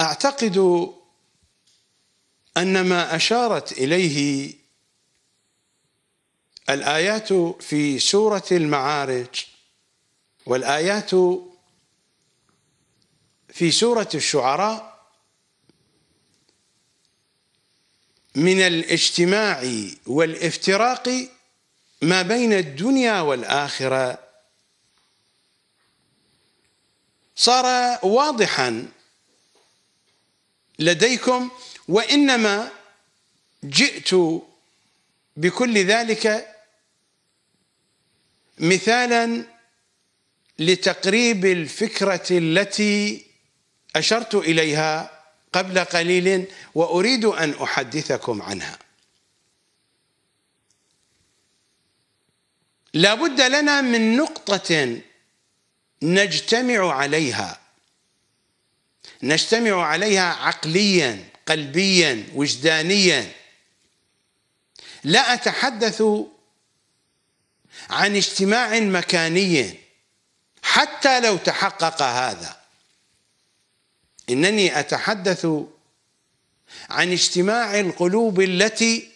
اعتقد ان ما اشارت اليه الايات في سوره المعارج والايات في سوره الشعراء من الاجتماع والافتراق ما بين الدنيا والاخره صار واضحا لديكم وانما جئت بكل ذلك مثالا لتقريب الفكره التي اشرت اليها قبل قليل واريد ان احدثكم عنها لا بد لنا من نقطه نجتمع عليها نجتمع عليها عقليا قلبيا وجدانيا لا اتحدث عن اجتماع مكاني حتى لو تحقق هذا انني اتحدث عن اجتماع القلوب التي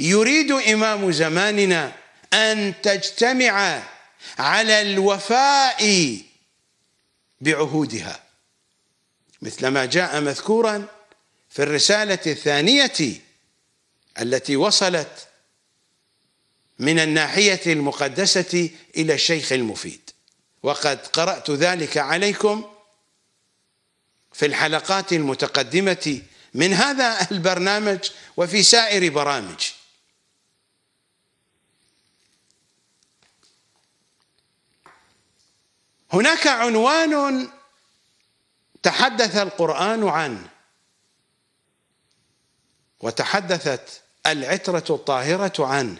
يريد امام زماننا ان تجتمع على الوفاء بعهودها مثلما جاء مذكورا في الرسالة الثانية التي وصلت من الناحية المقدسة إلى الشيخ المفيد وقد قرأت ذلك عليكم في الحلقات المتقدمة من هذا البرنامج وفي سائر برامج هناك عنوان تحدث القرآن عنه وتحدثت العترة الطاهرة عنه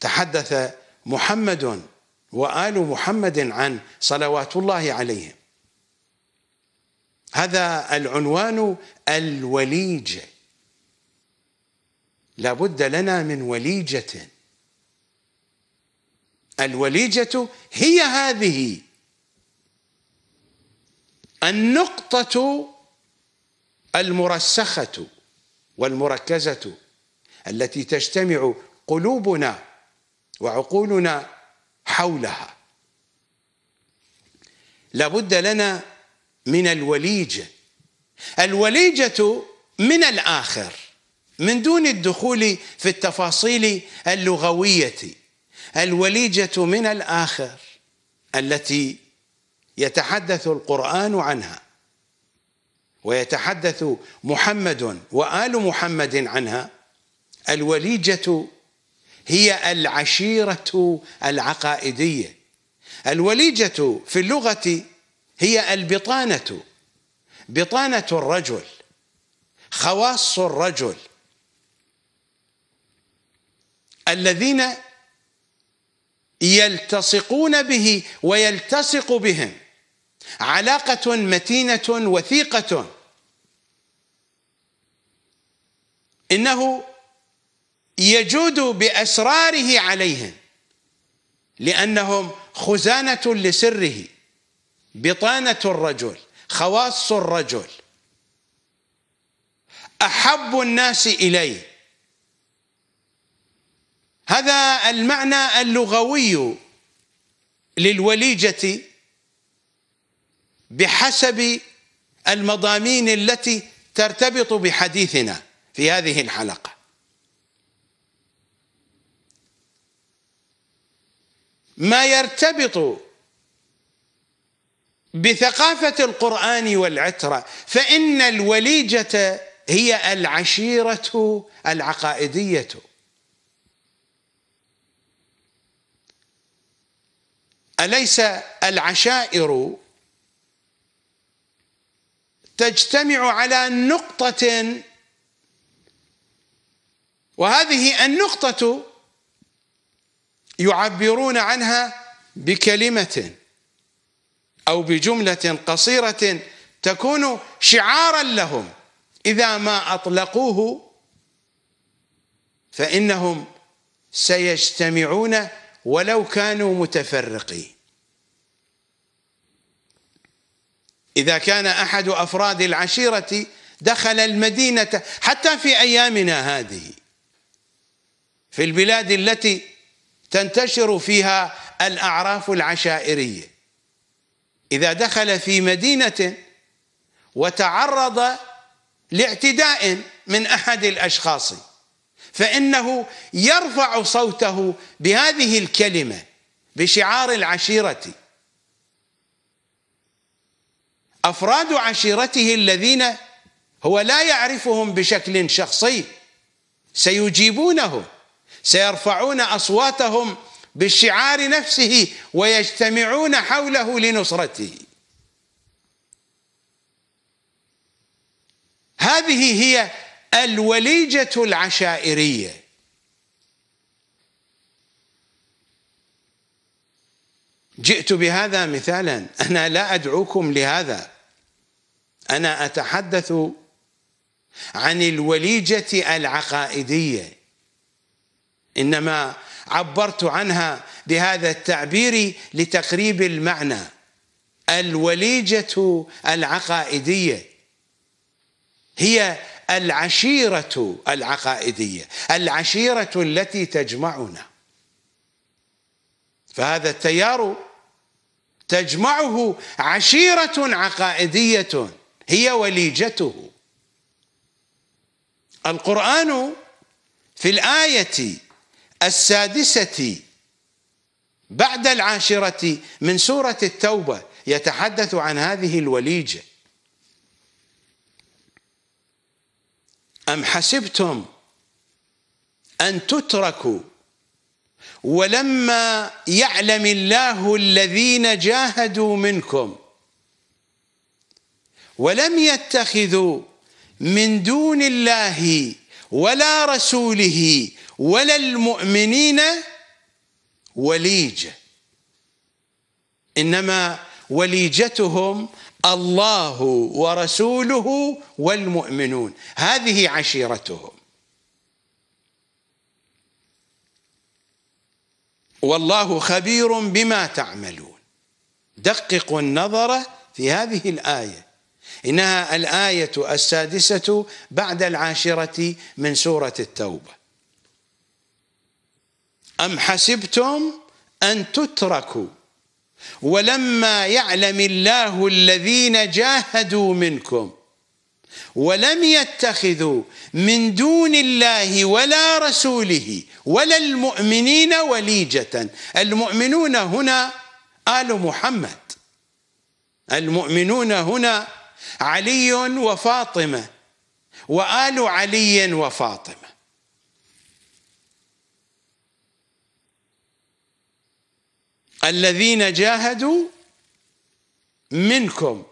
تحدث محمد وآل محمد عن صلوات الله عليهم هذا العنوان الوليج لابد لنا من وليجة الوليجة هي هذه النقطة المرسخة والمركزة التي تجتمع قلوبنا وعقولنا حولها لابد لنا من الوليجة الوليجة من الآخر من دون الدخول في التفاصيل اللغوية الوليجة من الآخر التي يتحدث القرآن عنها ويتحدث محمد وآل محمد عنها الوليجة هي العشيرة العقائدية الوليجة في اللغة هي البطانة بطانة الرجل خواص الرجل الذين يلتصقون به ويلتصق بهم علاقة متينة وثيقة إنه يجود بأسراره عليهم لأنهم خزانة لسره بطانة الرجل خواص الرجل أحب الناس إليه هذا المعنى اللغوي للوليجة بحسب المضامين التي ترتبط بحديثنا في هذه الحلقه ما يرتبط بثقافه القران والعتره فان الوليجه هي العشيره العقائديه اليس العشائر تجتمع على نقطة وهذه النقطة يعبرون عنها بكلمة أو بجملة قصيرة تكون شعارا لهم إذا ما أطلقوه فإنهم سيجتمعون ولو كانوا متفرقين إذا كان أحد أفراد العشيرة دخل المدينة حتى في أيامنا هذه في البلاد التي تنتشر فيها الأعراف العشائرية إذا دخل في مدينة وتعرض لاعتداء من أحد الأشخاص فإنه يرفع صوته بهذه الكلمة بشعار العشيرة أفراد عشيرته الذين هو لا يعرفهم بشكل شخصي سيجيبونه سيرفعون أصواتهم بالشعار نفسه ويجتمعون حوله لنصرته هذه هي الوليجة العشائرية جئت بهذا مثالا أنا لا أدعوكم لهذا انا اتحدث عن الوليجه العقائديه انما عبرت عنها بهذا التعبير لتقريب المعنى الوليجه العقائديه هي العشيره العقائديه العشيره التي تجمعنا فهذا التيار تجمعه عشيره عقائديه هي وليجته القرآن في الآية السادسة بعد العاشرة من سورة التوبة يتحدث عن هذه الوليجة أم حسبتم أن تتركوا ولما يعلم الله الذين جاهدوا منكم ولم يتخذوا من دون الله ولا رسوله ولا المؤمنين وليجه انما وليجتهم الله ورسوله والمؤمنون هذه عشيرتهم والله خبير بما تعملون دققوا النظر في هذه الايه إنها الآية السادسة بعد العاشرة من سورة التوبة أم حسبتم أن تتركوا ولما يعلم الله الذين جاهدوا منكم ولم يتخذوا من دون الله ولا رسوله ولا المؤمنين وليجة المؤمنون هنا آل محمد المؤمنون هنا علي وفاطمه وال علي وفاطمه الذين جاهدوا منكم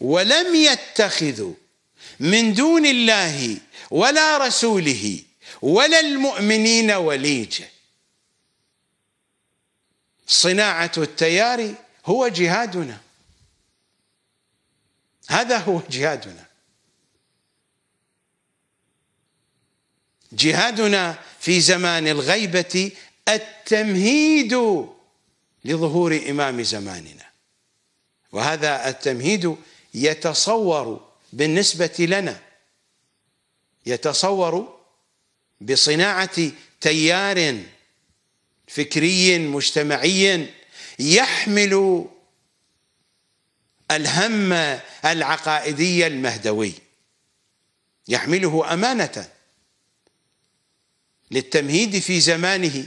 ولم يتخذوا من دون الله ولا رسوله ولا المؤمنين وليجه صناعه التيار هو جهادنا هذا هو جهادنا جهادنا في زمان الغيبة التمهيد لظهور إمام زماننا وهذا التمهيد يتصور بالنسبة لنا يتصور بصناعة تيار فكري مجتمعي يحمل الهم العقائدي المهدوي يحمله امانه للتمهيد في زمانه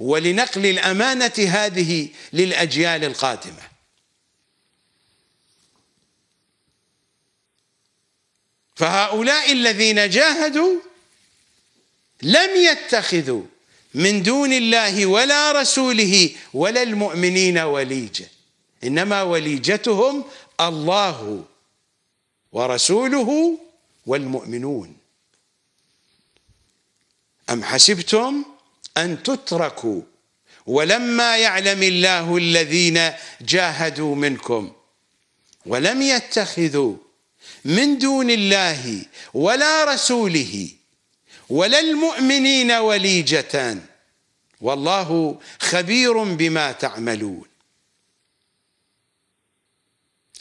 ولنقل الامانه هذه للاجيال القادمه فهؤلاء الذين جاهدوا لم يتخذوا من دون الله ولا رسوله ولا المؤمنين وليجه انما وليجتهم الله ورسوله والمؤمنون ام حسبتم ان تتركوا ولما يعلم الله الذين جاهدوا منكم ولم يتخذوا من دون الله ولا رسوله ولا المؤمنين وليجة والله خبير بما تعملون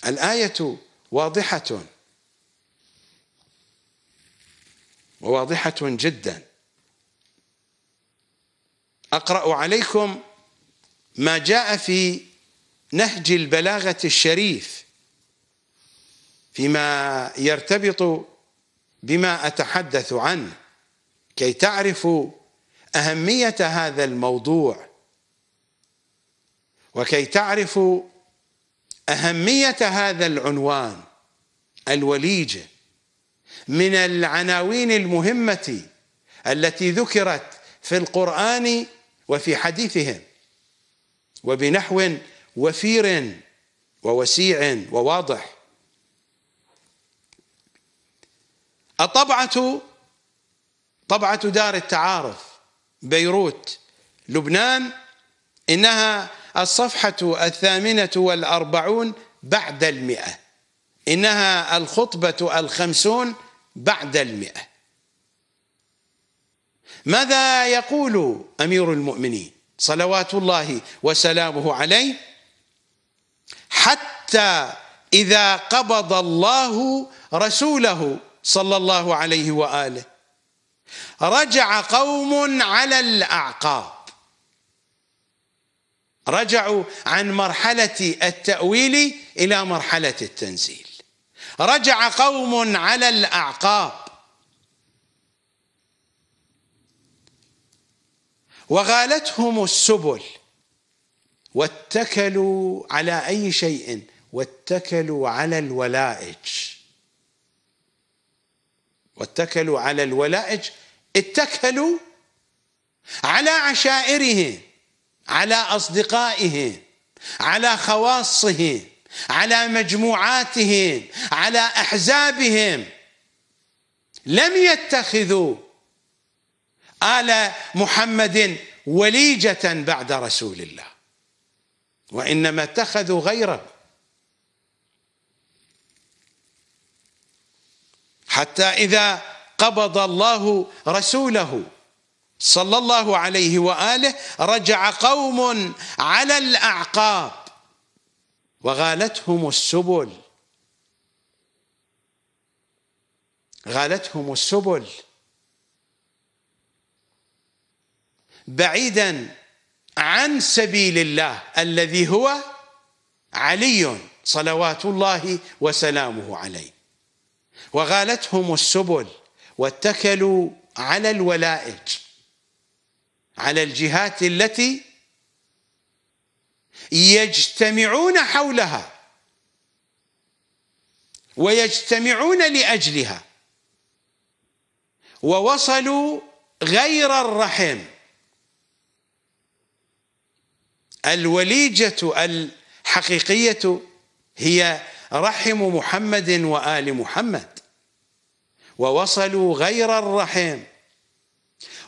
الآية واضحة وواضحة جدا أقرأ عليكم ما جاء في نهج البلاغة الشريف فيما يرتبط بما أتحدث عنه كي تعرفوا أهمية هذا الموضوع وكي تعرفوا اهميه هذا العنوان الوليجه من العناوين المهمه التي ذكرت في القران وفي حديثهم وبنحو وفير ووسيع وواضح الطبعه طبعه دار التعارف بيروت لبنان انها الصفحة الثامنة والأربعون بعد المئة إنها الخطبة الخمسون بعد المئة ماذا يقول أمير المؤمنين صلوات الله وسلامه عليه حتى إذا قبض الله رسوله صلى الله عليه وآله رجع قوم على الأعقاب رجعوا عن مرحلة التأويل إلى مرحلة التنزيل رجع قوم على الأعقاب وغالتهم السبل واتكلوا على أي شيء واتكلوا على الولائج واتكلوا على الولائج اتكلوا على عشائرهم على أصدقائه على خواصه على مجموعاتهم على أحزابهم لم يتخذوا آل محمد وليجة بعد رسول الله وإنما اتخذوا غيره حتى إذا قبض الله رسوله صلى الله عليه واله رجع قوم على الاعقاب وغالتهم السبل غالتهم السبل بعيدا عن سبيل الله الذي هو علي صلوات الله وسلامه عليه وغالتهم السبل واتكلوا على الولائج على الجهات التي يجتمعون حولها ويجتمعون لاجلها ووصلوا غير الرحم الوليجه الحقيقيه هي رحم محمد وال محمد ووصلوا غير الرحم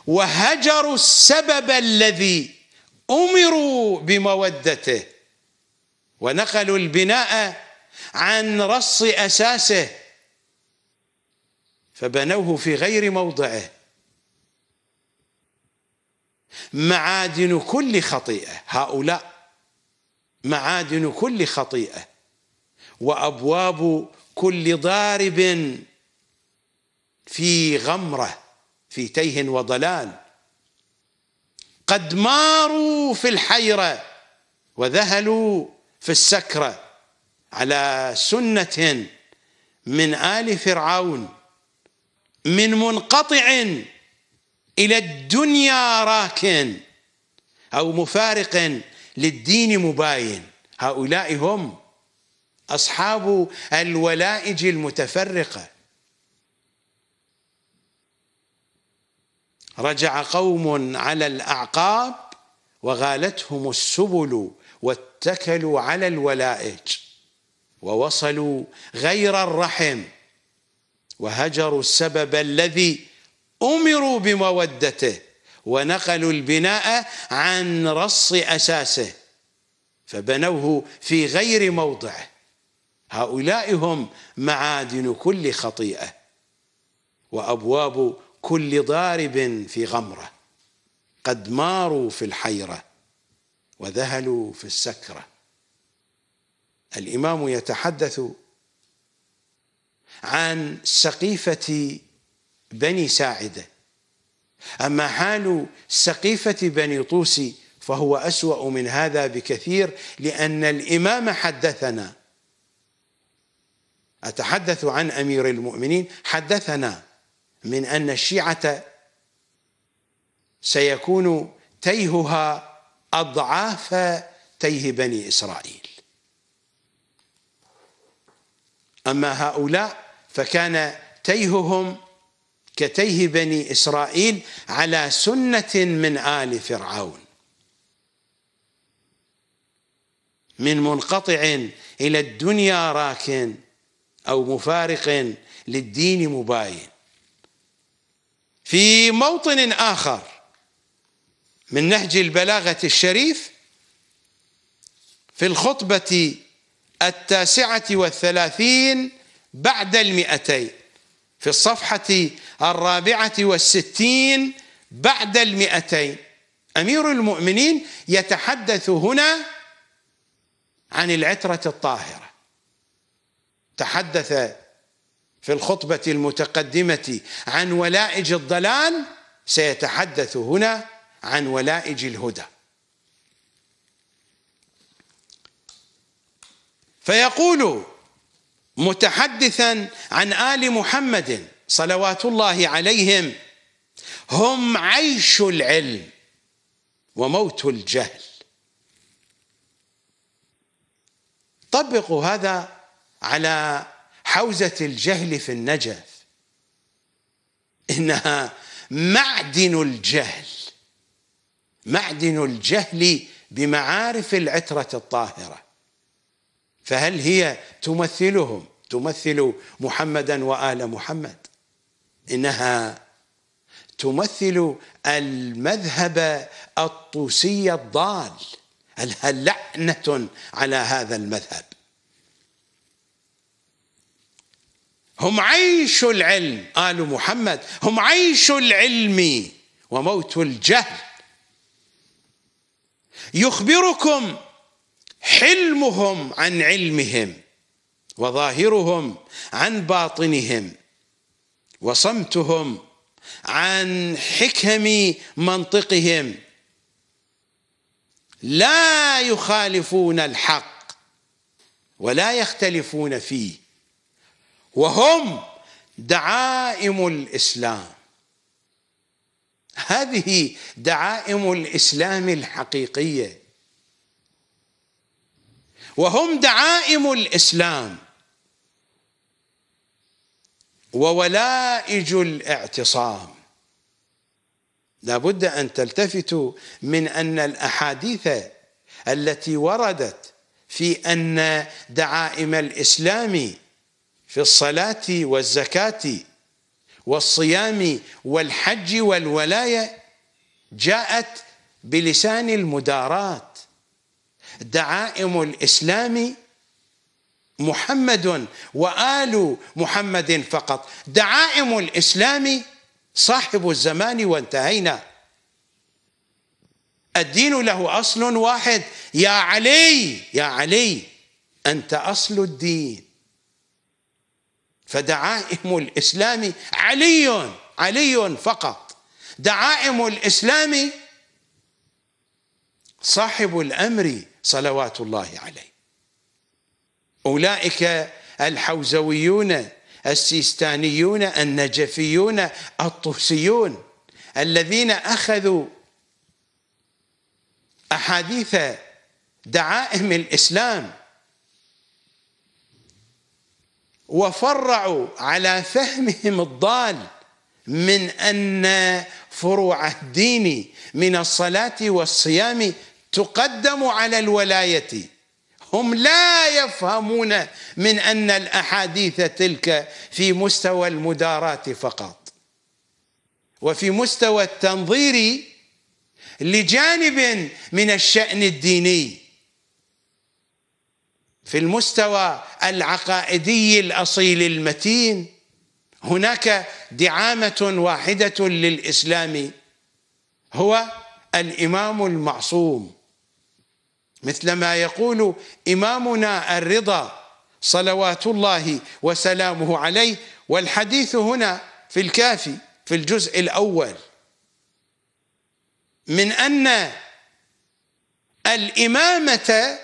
وهجروا السبب الذي امروا بمودته ونقلوا البناء عن رص اساسه فبنوه في غير موضعه معادن كل خطيئه هؤلاء معادن كل خطيئه وابواب كل ضارب في غمره في تيه وضلال قد ماروا في الحيرة وذهلوا في السكرة على سنة من آل فرعون من منقطع إلى الدنيا راكن أو مفارق للدين مباين هؤلاء هم أصحاب الولائج المتفرقة رجع قوم على الاعقاب وغالتهم السبل واتكلوا على الولائج ووصلوا غير الرحم وهجروا السبب الذي امروا بمودته ونقلوا البناء عن رص اساسه فبنوه في غير موضعه هؤلاء هم معادن كل خطيئه وابواب كل ضارب في غمرة قد ماروا في الحيرة وذهلوا في السكرة الإمام يتحدث عن سقيفة بني ساعدة أما حال سقيفة بني طوسي فهو أسوأ من هذا بكثير لأن الإمام حدثنا أتحدث عن أمير المؤمنين حدثنا من أن الشيعة سيكون تيهها أضعاف تيه بني إسرائيل أما هؤلاء فكان تيههم كتيه بني إسرائيل على سنة من آل فرعون من منقطع إلى الدنيا راكن أو مفارق للدين مباين في موطن آخر من نهج البلاغة الشريف في الخطبة التاسعة والثلاثين بعد المئتين في الصفحة الرابعة والستين بعد المئتين أمير المؤمنين يتحدث هنا عن العترة الطاهرة تحدث في الخطبة المتقدمة عن ولائج الضلال سيتحدث هنا عن ولائج الهدى فيقول متحدثا عن آل محمد صلوات الله عليهم هم عيش العلم وموت الجهل طبقوا هذا على حوزة الجهل في النجف إنها معدن الجهل معدن الجهل بمعارف العترة الطاهرة فهل هي تمثلهم تمثل محمدا وآل محمد إنها تمثل المذهب الطوسي الضال هل لعنة على هذا المذهب هم عيش العلم آل محمد هم عيش العلم وموت الجهل يخبركم حلمهم عن علمهم وظاهرهم عن باطنهم وصمتهم عن حكم منطقهم لا يخالفون الحق ولا يختلفون فيه وهم دعائم الاسلام هذه دعائم الاسلام الحقيقيه وهم دعائم الاسلام وولائج الاعتصام لابد ان تلتفتوا من ان الاحاديث التي وردت في ان دعائم الاسلام في الصلاة والزكاة والصيام والحج والولاية جاءت بلسان المدارات دعائم الإسلام محمد وآل محمد فقط دعائم الإسلام صاحب الزمان وانتهينا الدين له أصل واحد يا علي يا علي أنت أصل الدين فدعائم الإسلام علي علي فقط دعائم الإسلام صاحب الأمر صلوات الله عليه أولئك الحوزويون السيستانيون النجفيون الطوسيون الذين أخذوا أحاديث دعائم الإسلام وفرعوا على فهمهم الضال من أن فروع الدين من الصلاة والصيام تقدم على الولاية هم لا يفهمون من أن الأحاديث تلك في مستوى المدارات فقط وفي مستوى التنظير لجانب من الشأن الديني في المستوى العقائدي الاصيل المتين هناك دعامه واحده للاسلام هو الامام المعصوم مثلما يقول امامنا الرضا صلوات الله وسلامه عليه والحديث هنا في الكافي في الجزء الاول من ان الامامه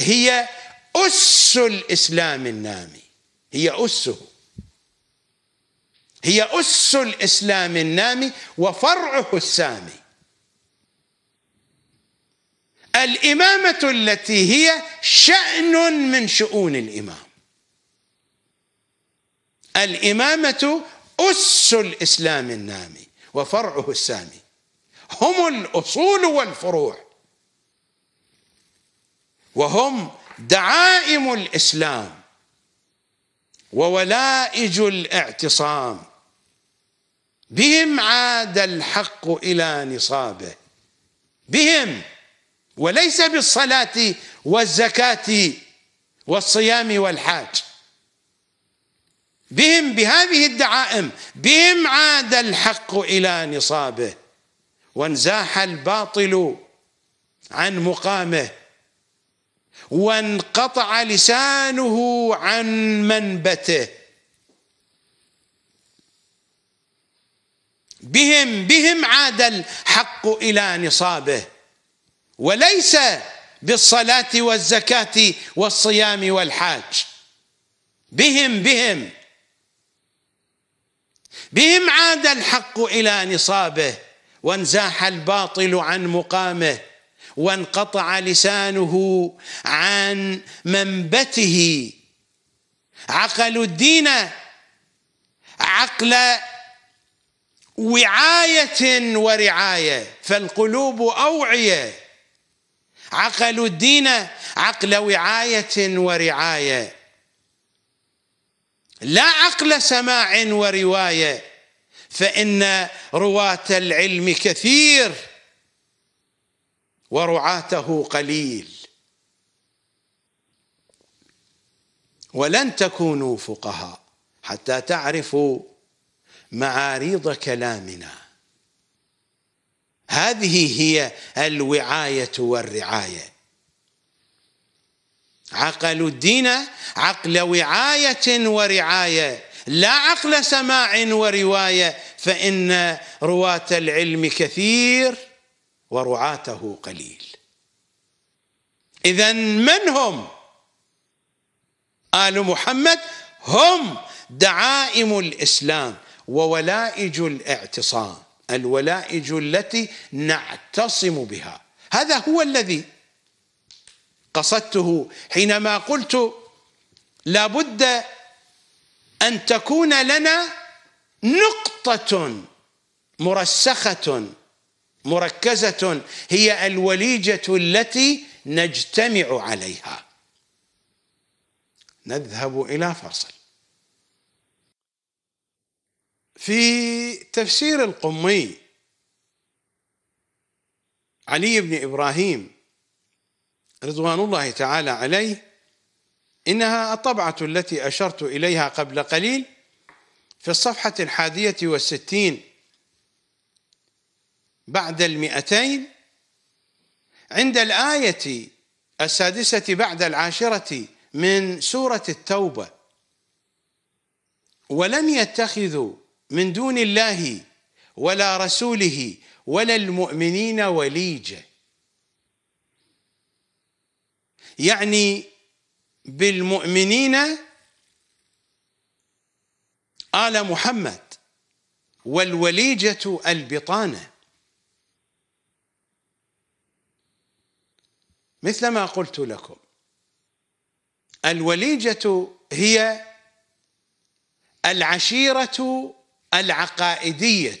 هي أس الإسلام النامي هي أسه هي أس الإسلام النامي وفرعه السامي الإمامة التي هي شأن من شؤون الإمام الإمامة أس الإسلام النامي وفرعه السامي هم الأصول والفروع وهم دعائم الاسلام وولائج الاعتصام بهم عاد الحق الى نصابه بهم وليس بالصلاه والزكاه والصيام والحاج بهم بهذه الدعائم بهم عاد الحق الى نصابه وانزاح الباطل عن مقامه وانقطع لسانه عن منبته بهم بهم عاد الحق الى نصابه وليس بالصلاه والزكاه والصيام والحاج بهم بهم بهم عاد الحق الى نصابه وانزاح الباطل عن مقامه وانقطع لسانه عن منبته عقل الدين عقل وعايه ورعايه فالقلوب اوعيه عقل الدين عقل وعايه ورعايه لا عقل سماع وروايه فان رواه العلم كثير ورعاته قليل ولن تكونوا فقهاء حتى تعرفوا معاريض كلامنا هذه هي الوعايه والرعايه عقلوا الدين عقل وعايه ورعايه لا عقل سماع وروايه فان رواه العلم كثير ورعاته قليل إذا من هم آل محمد هم دعائم الإسلام وولائج الاعتصام الولائج التي نعتصم بها هذا هو الذي قصدته حينما قلت لابد أن تكون لنا نقطة مرسخة مركزة هي الوليجة التي نجتمع عليها نذهب إلى فاصل في تفسير القمي علي بن إبراهيم رضوان الله تعالى عليه إنها الطبعة التي أشرت إليها قبل قليل في الصفحة الحادية والستين بعد المئتين عند الآية السادسة بعد العاشرة من سورة التوبة ولم يتخذوا من دون الله ولا رسوله ولا المؤمنين وليجة يعني بالمؤمنين آل محمد والوليجة البطانه مثل ما قلت لكم الوليجة هي العشيرة العقائدية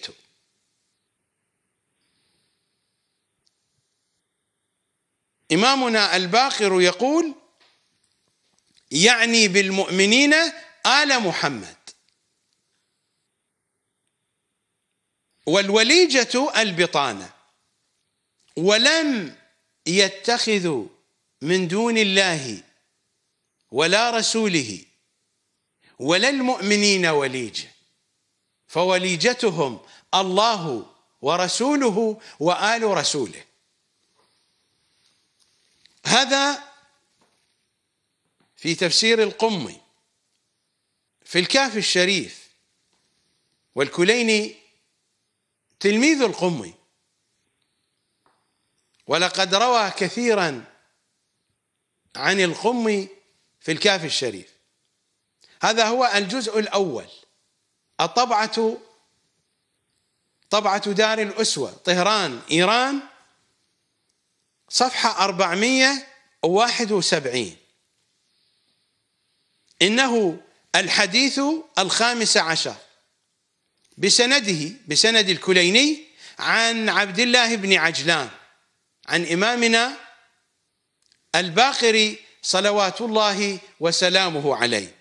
إمامنا الباقر يقول يعني بالمؤمنين آل محمد والوليجة البطانة ولم يتخذ من دون الله ولا رسوله ولا المؤمنين وليجه فوليجتهم الله ورسوله وآل رسوله هذا في تفسير القمي في الكاف الشريف والكليني تلميذ القمي ولقد روى كثيرا عن القم في الكافي الشريف هذا هو الجزء الأول الطبعة طبعة دار الأسوة طهران إيران صفحة 471 إنه الحديث الخامس عشر بسنده بسند الكليني عن عبد الله بن عجلان عن إمامنا الباقر صلوات الله وسلامه عليه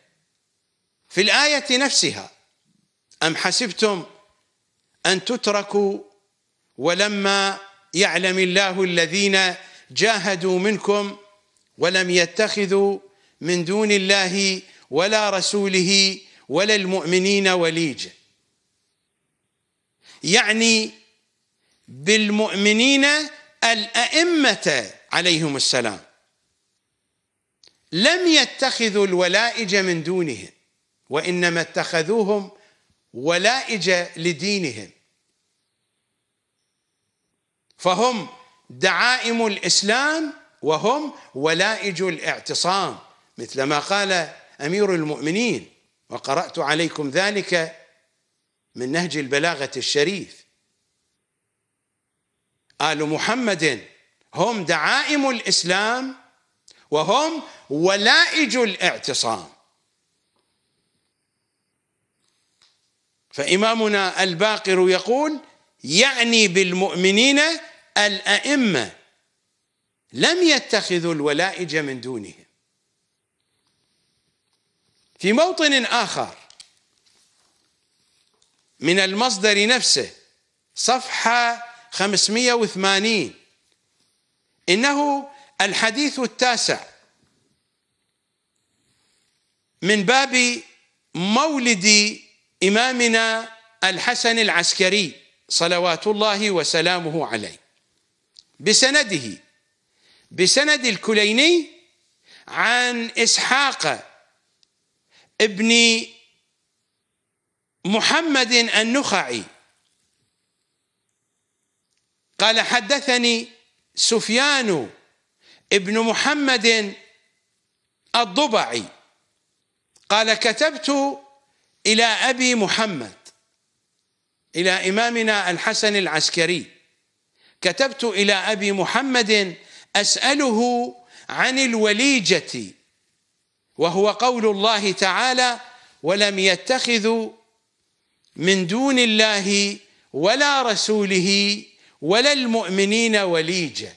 في الآية نفسها أم حسبتم أن تتركوا ولما يعلم الله الذين جاهدوا منكم ولم يتخذوا من دون الله ولا رسوله ولا المؤمنين وليجا يعني بالمؤمنين الأئمة عليهم السلام لم يتخذوا الولائج من دونهم وإنما اتخذوهم ولائج لدينهم فهم دعائم الإسلام وهم ولائج الاعتصام مثل ما قال أمير المؤمنين وقرأت عليكم ذلك من نهج البلاغة الشريف آل محمد هم دعائم الإسلام وهم ولائج الاعتصام فإمامنا الباقر يقول يعني بالمؤمنين الأئمة لم يتخذوا الولائج من دونهم في موطن آخر من المصدر نفسه صفحة 580 إنه الحديث التاسع من باب مولد إمامنا الحسن العسكري صلوات الله وسلامه عليه بسنده بسند الكليني عن إسحاق ابن محمد النخعي قال حدثني سفيان ابن محمد الضبعي قال كتبت إلى أبي محمد إلى إمامنا الحسن العسكري كتبت إلى أبي محمد أسأله عن الوليجة وهو قول الله تعالى ولم يتخذوا من دون الله ولا رسوله ولا المؤمنين وليجة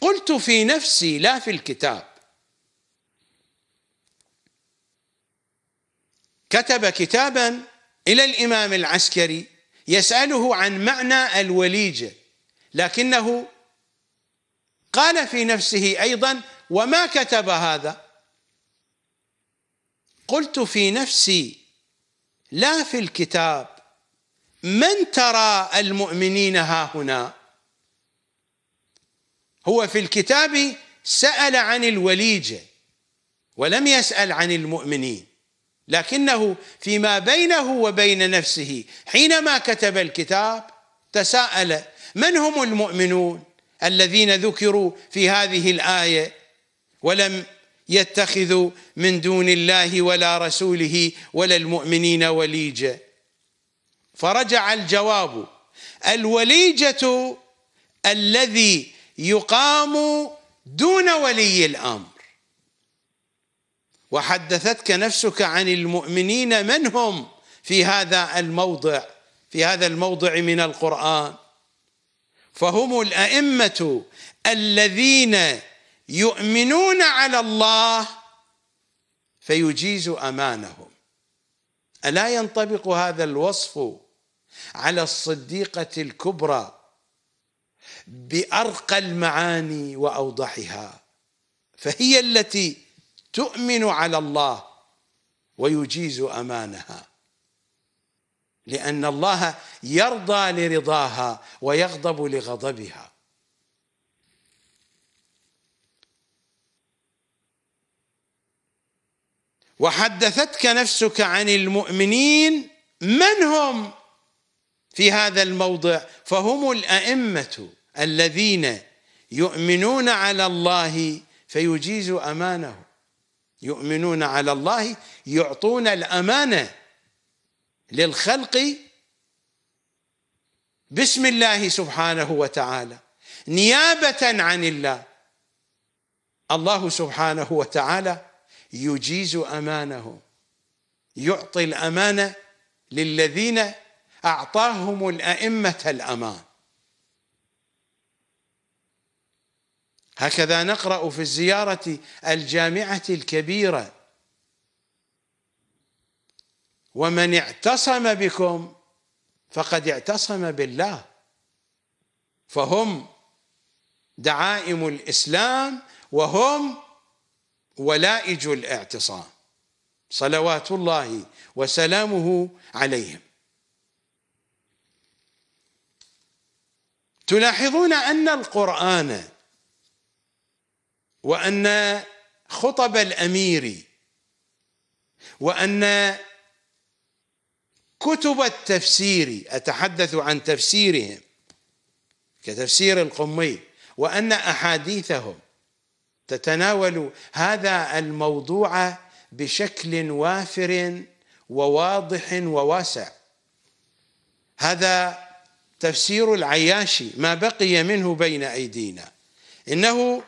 قلت في نفسي لا في الكتاب كتب كتابا إلى الإمام العسكري يسأله عن معنى الوليجة لكنه قال في نفسه أيضا وما كتب هذا قلت في نفسي لا في الكتاب من ترى المؤمنين ها هنا هو في الكتاب سأل عن الوليجة ولم يسأل عن المؤمنين لكنه فيما بينه وبين نفسه حينما كتب الكتاب تساءل من هم المؤمنون الذين ذكروا في هذه الآية ولم يتخذوا من دون الله ولا رسوله ولا المؤمنين وليجاً فرجع الجواب الوليجة الذي يقام دون ولي الأمر وحدثتك نفسك عن المؤمنين من هم في هذا الموضع في هذا الموضع من القرآن فهم الأئمة الذين يؤمنون على الله فيجيز أمانهم ألا ينطبق هذا الوصف على الصديقه الكبرى بارقى المعاني واوضحها فهي التي تؤمن على الله ويجيز امانها لان الله يرضى لرضاها ويغضب لغضبها وحدثتك نفسك عن المؤمنين من هم في هذا الموضع فهم الأئمة الذين يؤمنون على الله فيجيز أمانه يؤمنون على الله يعطون الأمانة للخلق بسم الله سبحانه وتعالى نيابة عن الله الله سبحانه وتعالى يجيز أمانه يعطي الأمانة للذين أعطاهم الأئمة الأمان هكذا نقرأ في الزيارة الجامعة الكبيرة ومن اعتصم بكم فقد اعتصم بالله فهم دعائم الإسلام وهم ولائج الاعتصام صلوات الله وسلامه عليهم تلاحظون ان القران وان خطب الامير وان كتب التفسير اتحدث عن تفسيرهم كتفسير القمي وان احاديثهم تتناول هذا الموضوع بشكل وافر وواضح وواسع هذا تفسير العياشي ما بقي منه بين أيدينا إنه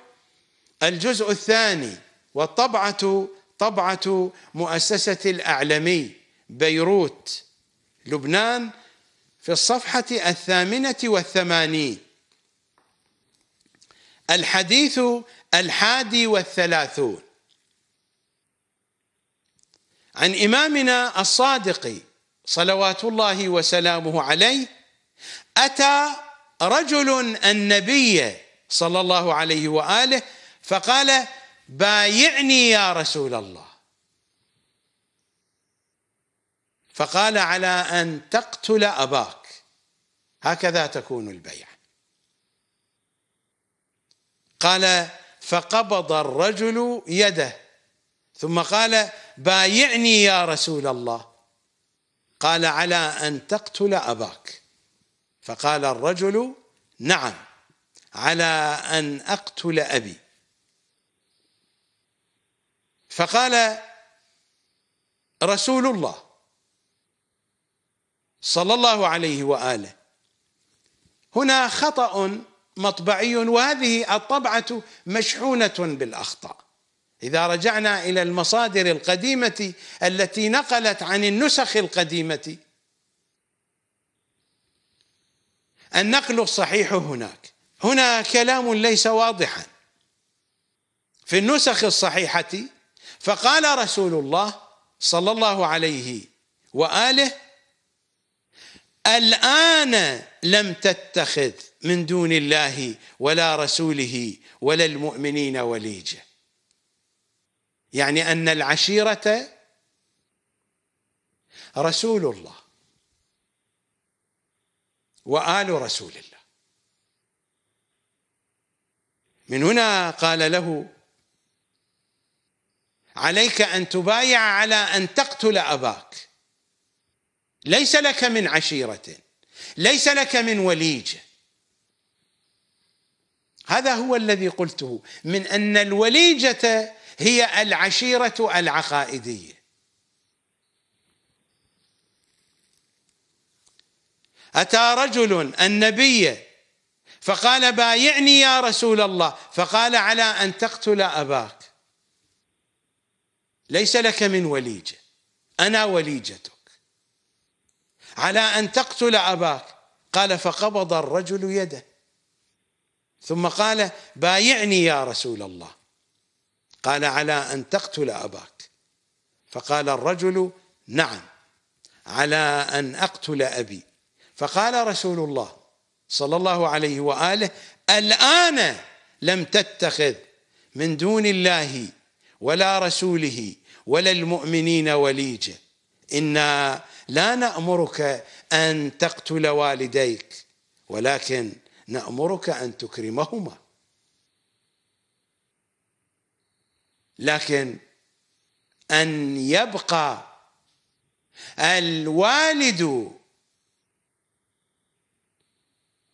الجزء الثاني والطبعة طبعة مؤسسة الأعلمي بيروت لبنان في الصفحة الثامنة والثمانين الحديث الحادي والثلاثون عن إمامنا الصادق صلوات الله وسلامه عليه أتى رجل النبي صلى الله عليه وآله فقال بايعني يا رسول الله فقال على أن تقتل أباك هكذا تكون البيعة قال فقبض الرجل يده ثم قال بايعني يا رسول الله قال على أن تقتل أباك فقال الرجل نعم على أن أقتل أبي فقال رسول الله صلى الله عليه وآله هنا خطأ مطبعي وهذه الطبعة مشحونة بالأخطاء إذا رجعنا إلى المصادر القديمة التي نقلت عن النسخ القديمة النقل الصحيح هناك هنا كلام ليس واضحا في النسخ الصحيحة فقال رسول الله صلى الله عليه وآله الآن لم تتخذ من دون الله ولا رسوله ولا المؤمنين وليجة يعني أن العشيرة رسول الله وآل رسول الله من هنا قال له عليك أن تبايع على أن تقتل أباك ليس لك من عشيرة ليس لك من وليجه هذا هو الذي قلته من ان الوليجه هي العشيره العقائديه أتى رجل النبي فقال بايعني يا رسول الله فقال على أن تقتل أباك ليس لك من وليجة أنا وليجتك على أن تقتل أباك قال فقبض الرجل يده ثم قال بايعني يا رسول الله قال على أن تقتل أباك فقال الرجل نعم على أن أقتل أبي فقال رسول الله صلى الله عليه واله الان لم تتخذ من دون الله ولا رسوله ولا المؤمنين وليجه انا لا نامرك ان تقتل والديك ولكن نامرك ان تكرمهما لكن ان يبقى الوالد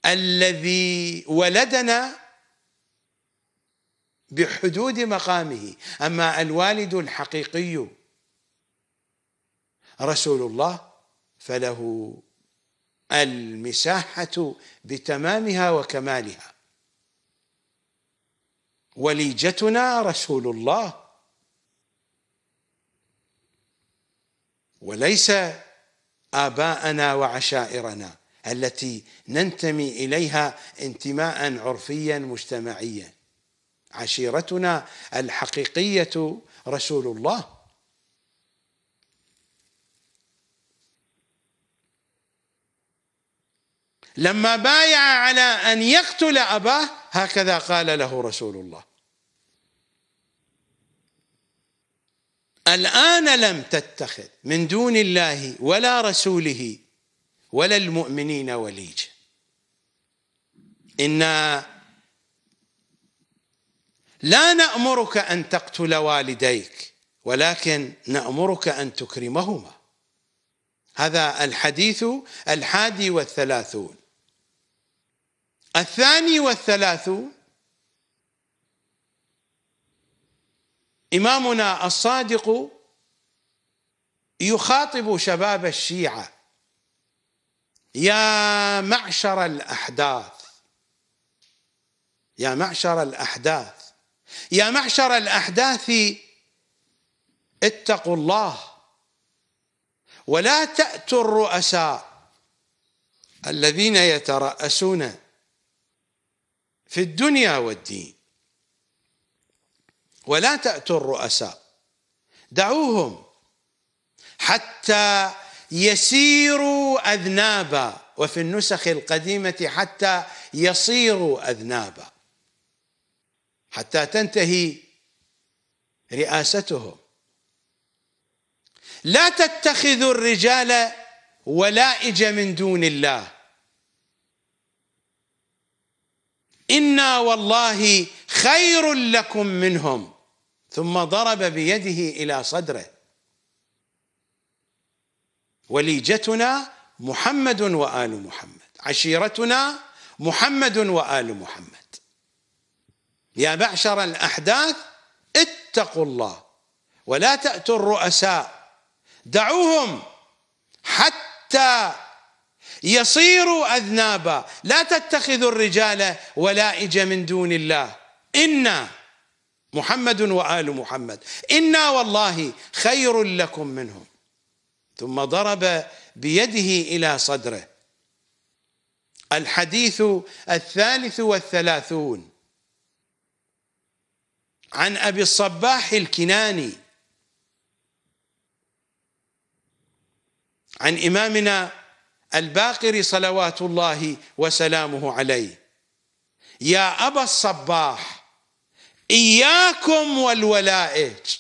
الذي ولدنا بحدود مقامه أما الوالد الحقيقي رسول الله فله المساحة بتمامها وكمالها وليجتنا رسول الله وليس آباءنا وعشائرنا التي ننتمي اليها انتماء عرفيا مجتمعيا عشيرتنا الحقيقيه رسول الله لما بايع على ان يقتل اباه هكذا قال له رسول الله الان لم تتخذ من دون الله ولا رسوله ولا المؤمنين وليج إنا لا نأمرك أن تقتل والديك ولكن نأمرك أن تكرمهما هذا الحديث الحادي والثلاثون الثاني والثلاثون إمامنا الصادق يخاطب شباب الشيعة يا معشر الأحداث يا معشر الأحداث يا معشر الأحداث اتقوا الله ولا تأتوا الرؤساء الذين يترأسون في الدنيا والدين ولا تأتوا الرؤساء دعوهم حتى يسيروا أذنابا وفي النسخ القديمة حتى يصيروا أذنابا حتى تنتهي رئاستهم لا تتخذوا الرجال ولائج من دون الله إنا والله خير لكم منهم ثم ضرب بيده إلى صدره وليجتنا محمد وآل محمد عشيرتنا محمد وآل محمد يا معشر الأحداث اتقوا الله ولا تأتوا الرؤساء دعوهم حتى يصيروا أذنابا لا تتخذوا الرجال ولائج من دون الله إنا محمد وآل محمد إنا والله خير لكم منهم ثم ضرب بيده إلى صدره الحديث الثالث والثلاثون عن أبي الصباح الكناني عن إمامنا الباقر صلوات الله وسلامه عليه يا أبا الصباح إياكم والولائج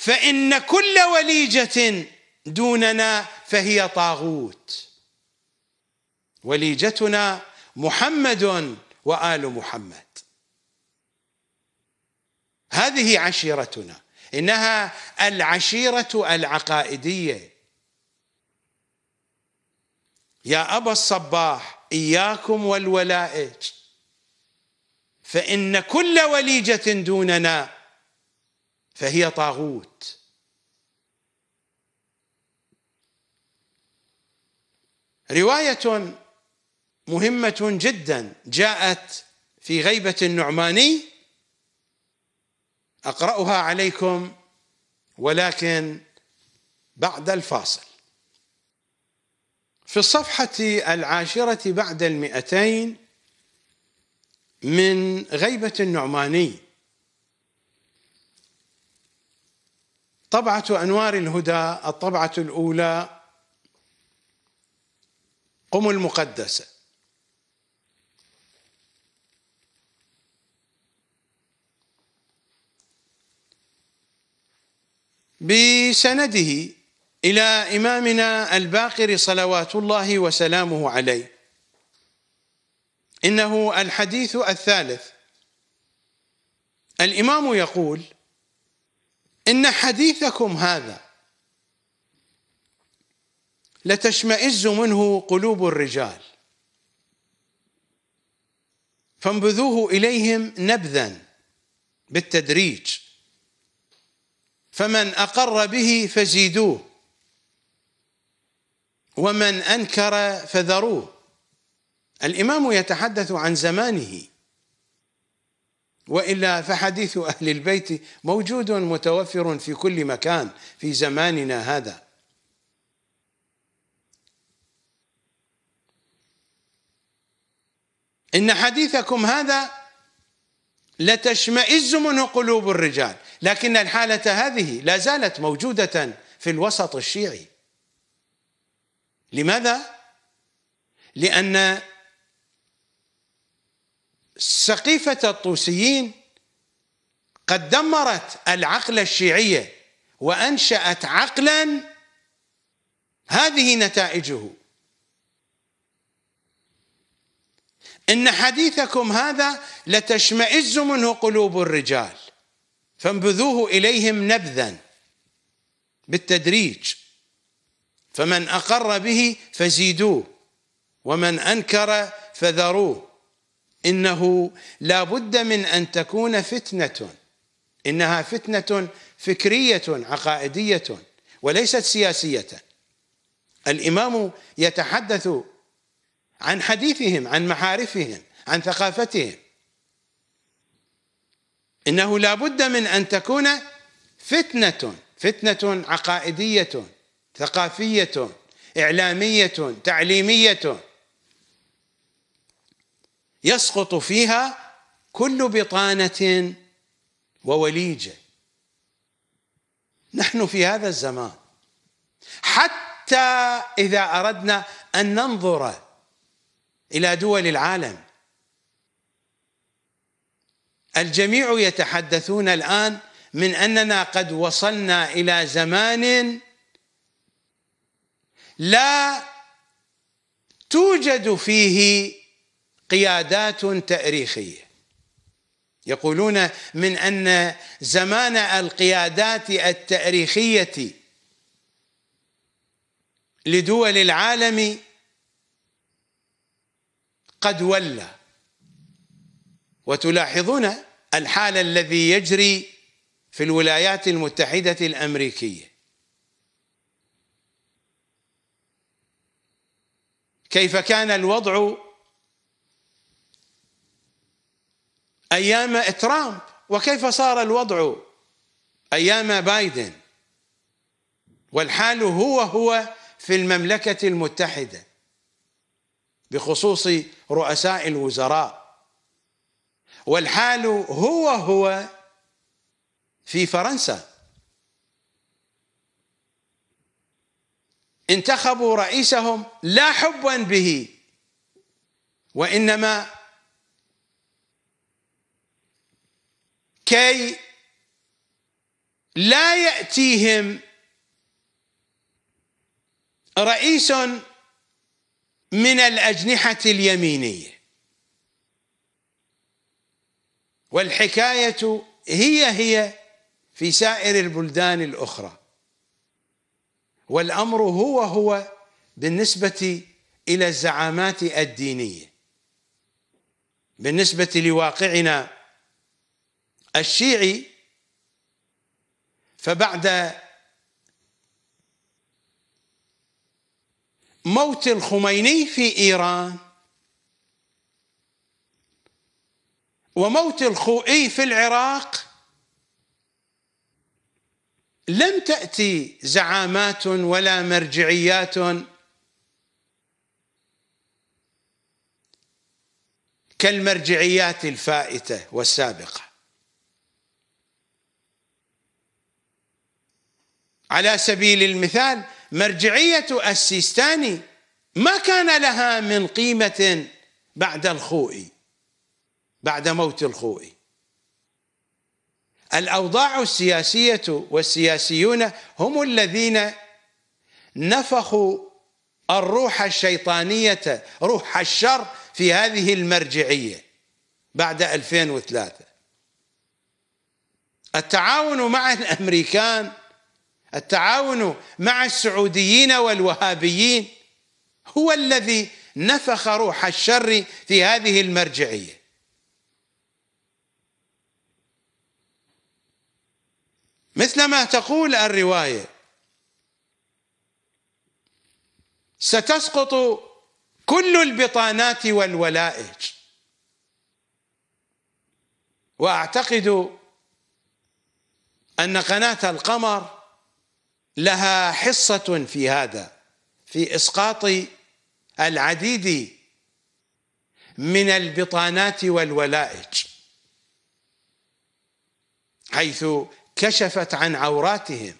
فإن كل وليجة دوننا فهي طاغوت وليجتنا محمد وآل محمد هذه عشيرتنا إنها العشيرة العقائدية يا أبا الصباح إياكم والولائج فإن كل وليجة دوننا فهي طاغوت روايه مهمه جدا جاءت في غيبه النعماني اقراها عليكم ولكن بعد الفاصل في الصفحة العاشرة بعد المئتين من غيبة النعماني طبعة أنوار الهدى الطبعة الأولى قم المقدسة بسنده إلى إمامنا الباقر صلوات الله وسلامه عليه إنه الحديث الثالث الإمام يقول إن حديثكم هذا لتشمئز منه قلوب الرجال فانبذوه إليهم نبذا بالتدريج فمن أقر به فزيدوه ومن أنكر فذروه الإمام يتحدث عن زمانه والا فحديث اهل البيت موجود متوفر في كل مكان في زماننا هذا ان حديثكم هذا لتشمئز منه قلوب الرجال لكن الحاله هذه لا زالت موجوده في الوسط الشيعي لماذا لان سقيفة الطوسيين قد دمرت العقل الشيعية وأنشأت عقلا هذه نتائجه إن حديثكم هذا لتشمئز منه قلوب الرجال فانبذوه إليهم نبذا بالتدريج فمن أقر به فزيدوه ومن أنكر فذروه إنه لا بد من أن تكون فتنة إنها فتنة فكرية عقائدية وليست سياسية الإمام يتحدث عن حديثهم عن محارفهم عن ثقافتهم إنه لا بد من أن تكون فتنة فتنة عقائدية ثقافية إعلامية تعليمية يسقط فيها كل بطانه ووليجه نحن في هذا الزمان حتى اذا اردنا ان ننظر الى دول العالم الجميع يتحدثون الان من اننا قد وصلنا الى زمان لا توجد فيه قيادات تاريخيه يقولون من ان زمان القيادات التاريخيه لدول العالم قد ولى وتلاحظون الحال الذي يجري في الولايات المتحده الامريكيه كيف كان الوضع ايام ترامب وكيف صار الوضع ايام بايدن والحال هو هو في المملكه المتحده بخصوص رؤساء الوزراء والحال هو هو في فرنسا انتخبوا رئيسهم لا حبا به وانما كي لا ياتيهم رئيس من الاجنحه اليمينيه والحكايه هي هي في سائر البلدان الاخرى والامر هو هو بالنسبه الى الزعامات الدينيه بالنسبه لواقعنا الشيعي فبعد موت الخميني في ايران وموت الخوئي في العراق لم تاتي زعامات ولا مرجعيات كالمرجعيات الفائته والسابقه على سبيل المثال مرجعية السيستاني ما كان لها من قيمة بعد الخوئي بعد موت الخوئي الأوضاع السياسية والسياسيون هم الذين نفخوا الروح الشيطانية روح الشر في هذه المرجعية بعد 2003 التعاون مع الأمريكان التعاون مع السعوديين والوهابيين هو الذي نفخ روح الشر في هذه المرجعيه مثلما تقول الروايه ستسقط كل البطانات والولائج واعتقد ان قناه القمر لها حصة في هذا في إسقاط العديد من البطانات والولائج حيث كشفت عن عوراتهم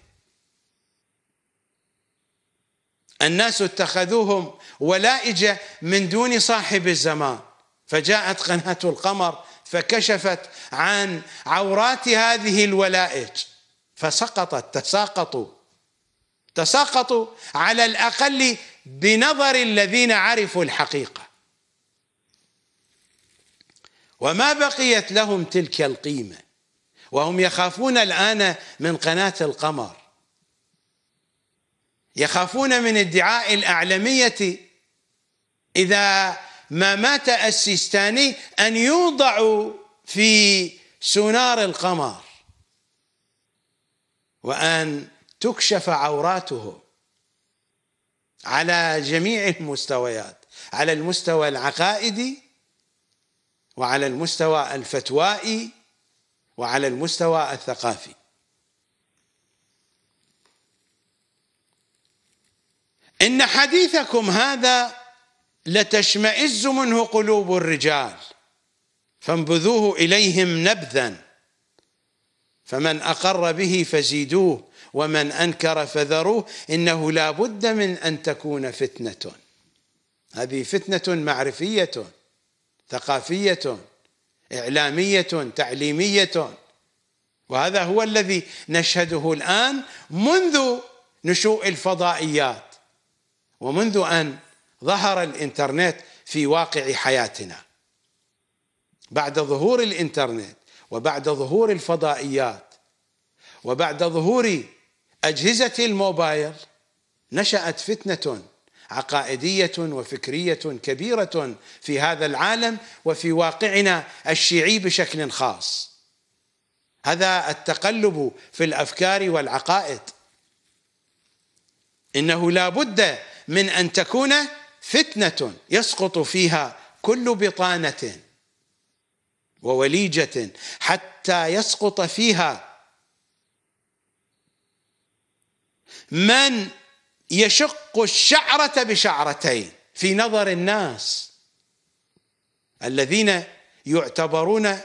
الناس اتخذوهم ولائج من دون صاحب الزمان فجاءت قناة القمر فكشفت عن عورات هذه الولائج فسقطت تساقطوا تساقطوا على الاقل بنظر الذين عرفوا الحقيقه وما بقيت لهم تلك القيمه وهم يخافون الان من قناه القمر يخافون من ادعاء الاعلميه اذا ما مات السيستاني ان يوضع في سونار القمر وان تكشف عوراتهم على جميع المستويات على المستوى العقائدي وعلى المستوى الفتوائي وعلى المستوى الثقافي إن حديثكم هذا لتشمئز منه قلوب الرجال فانبذوه إليهم نبذا فمن أقر به فزيدوه ومن أنكر فذروه إنه لا بد من أن تكون فتنة هذه فتنة معرفية ثقافية إعلامية تعليمية وهذا هو الذي نشهده الآن منذ نشوء الفضائيات ومنذ أن ظهر الإنترنت في واقع حياتنا بعد ظهور الإنترنت وبعد ظهور الفضائيات وبعد ظهور أجهزة الموبايل نشأت فتنة عقائدية وفكرية كبيرة في هذا العالم وفي واقعنا الشيعي بشكل خاص هذا التقلب في الأفكار والعقائد إنه لا بد من أن تكون فتنة يسقط فيها كل بطانة ووليجة حتى يسقط فيها من يشق الشعرة بشعرتين في نظر الناس الذين يعتبرون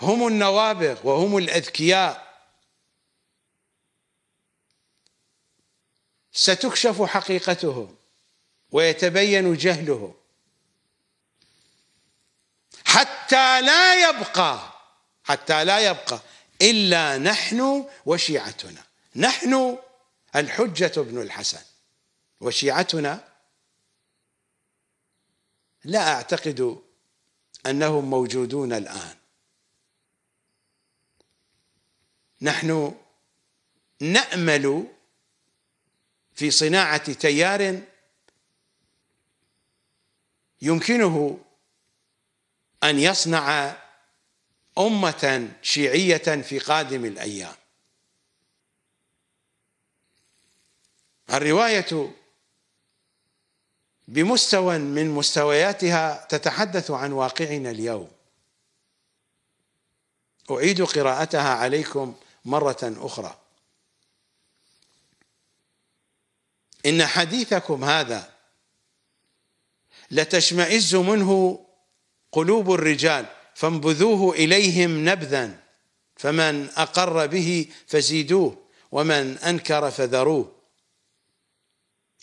هم النوابغ وهم الأذكياء ستكشف حقيقتهم ويتبين جهلهم حتى لا يبقى حتى لا يبقى إلا نحن وشيعتنا نحن الحجة بن الحسن وشيعتنا لا أعتقد أنهم موجودون الآن نحن نأمل في صناعة تيار يمكنه أن يصنع أمة شيعية في قادم الأيام الرواية بمستوى من مستوياتها تتحدث عن واقعنا اليوم أعيد قراءتها عليكم مرة أخرى إن حديثكم هذا لتشمئز منه قلوب الرجال فانبذوه إليهم نبذا فمن أقر به فزيدوه ومن أنكر فذروه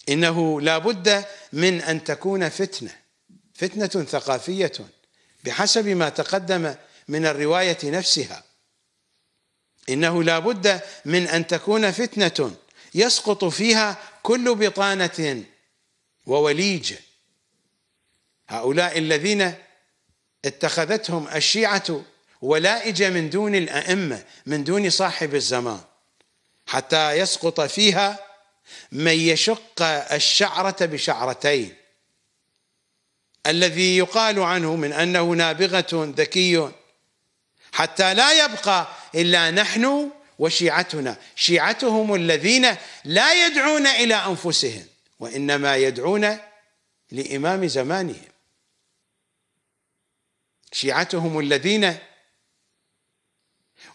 إنه لا بد من أن تكون فتنة فتنة ثقافية بحسب ما تقدم من الرواية نفسها إنه لا بد من أن تكون فتنة يسقط فيها كل بطانة ووليج هؤلاء الذين اتخذتهم الشيعة ولائج من دون الأئمة من دون صاحب الزمان حتى يسقط فيها من يشق الشعرة بشعرتين الذي يقال عنه من أنه نابغة ذكي حتى لا يبقى إلا نحن وشيعتنا شيعتهم الذين لا يدعون إلى أنفسهم وإنما يدعون لإمام زمانهم شيعتهم الذين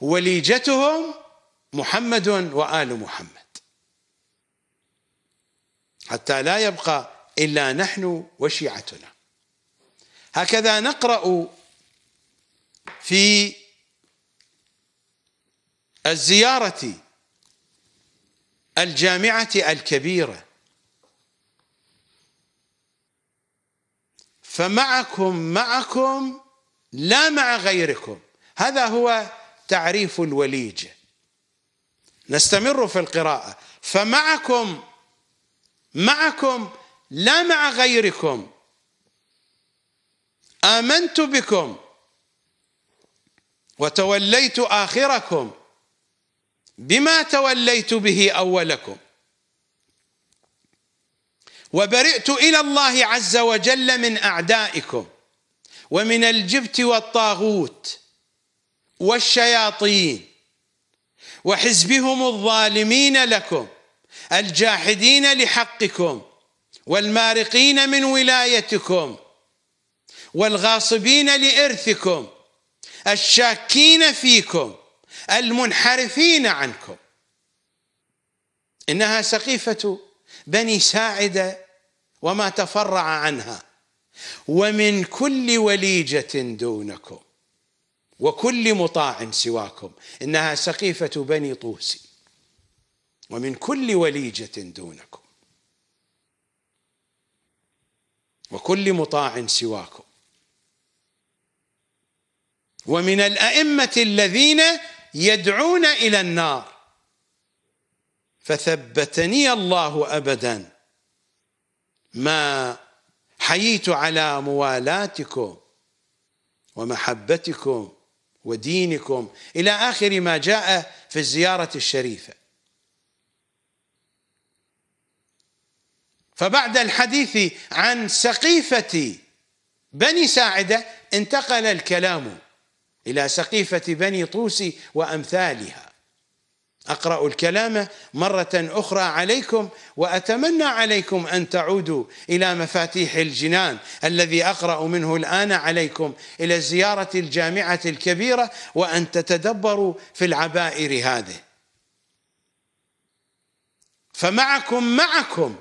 وليجتهم محمد وآل محمد حتى لا يبقى إلا نحن وشيعتنا هكذا نقرأ في الزيارة الجامعة الكبيرة فمعكم معكم لا مع غيركم هذا هو تعريف الوليج نستمر في القراءة فمعكم معكم لا مع غيركم آمنت بكم وتوليت آخركم بما توليت به أولكم وبرئت إلى الله عز وجل من أعدائكم ومن الجبت والطاغوت والشياطين وحزبهم الظالمين لكم الجاحدين لحقكم والمارقين من ولايتكم والغاصبين لإرثكم الشاكين فيكم المنحرفين عنكم إنها سقيفة بني ساعدة وما تفرع عنها ومن كل وليجة دونكم وكل مطاع سواكم إنها سقيفة بني طوسي ومن كل وليجة دونكم وكل مطاع سواكم ومن الأئمة الذين يدعون إلى النار فثبتني الله أبدا ما حييت على موالاتكم ومحبتكم ودينكم إلى آخر ما جاء في الزيارة الشريفة فبعد الحديث عن سقيفة بني ساعدة انتقل الكلام إلى سقيفة بني طوس وأمثالها أقرأ الكلام مرة أخرى عليكم وأتمنى عليكم أن تعودوا إلى مفاتيح الجنان الذي أقرأ منه الآن عليكم إلى زيارة الجامعة الكبيرة وأن تتدبروا في العبائر هذه فمعكم معكم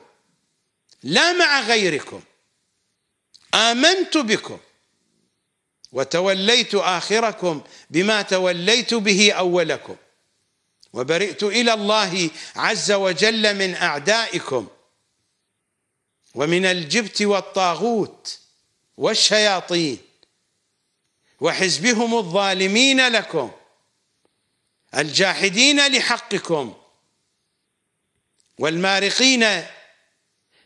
لا مع غيركم آمنت بكم وتوليت آخركم بما توليت به أولكم وبرئت إلى الله عز وجل من أعدائكم ومن الجبت والطاغوت والشياطين وحزبهم الظالمين لكم الجاحدين لحقكم والمارقين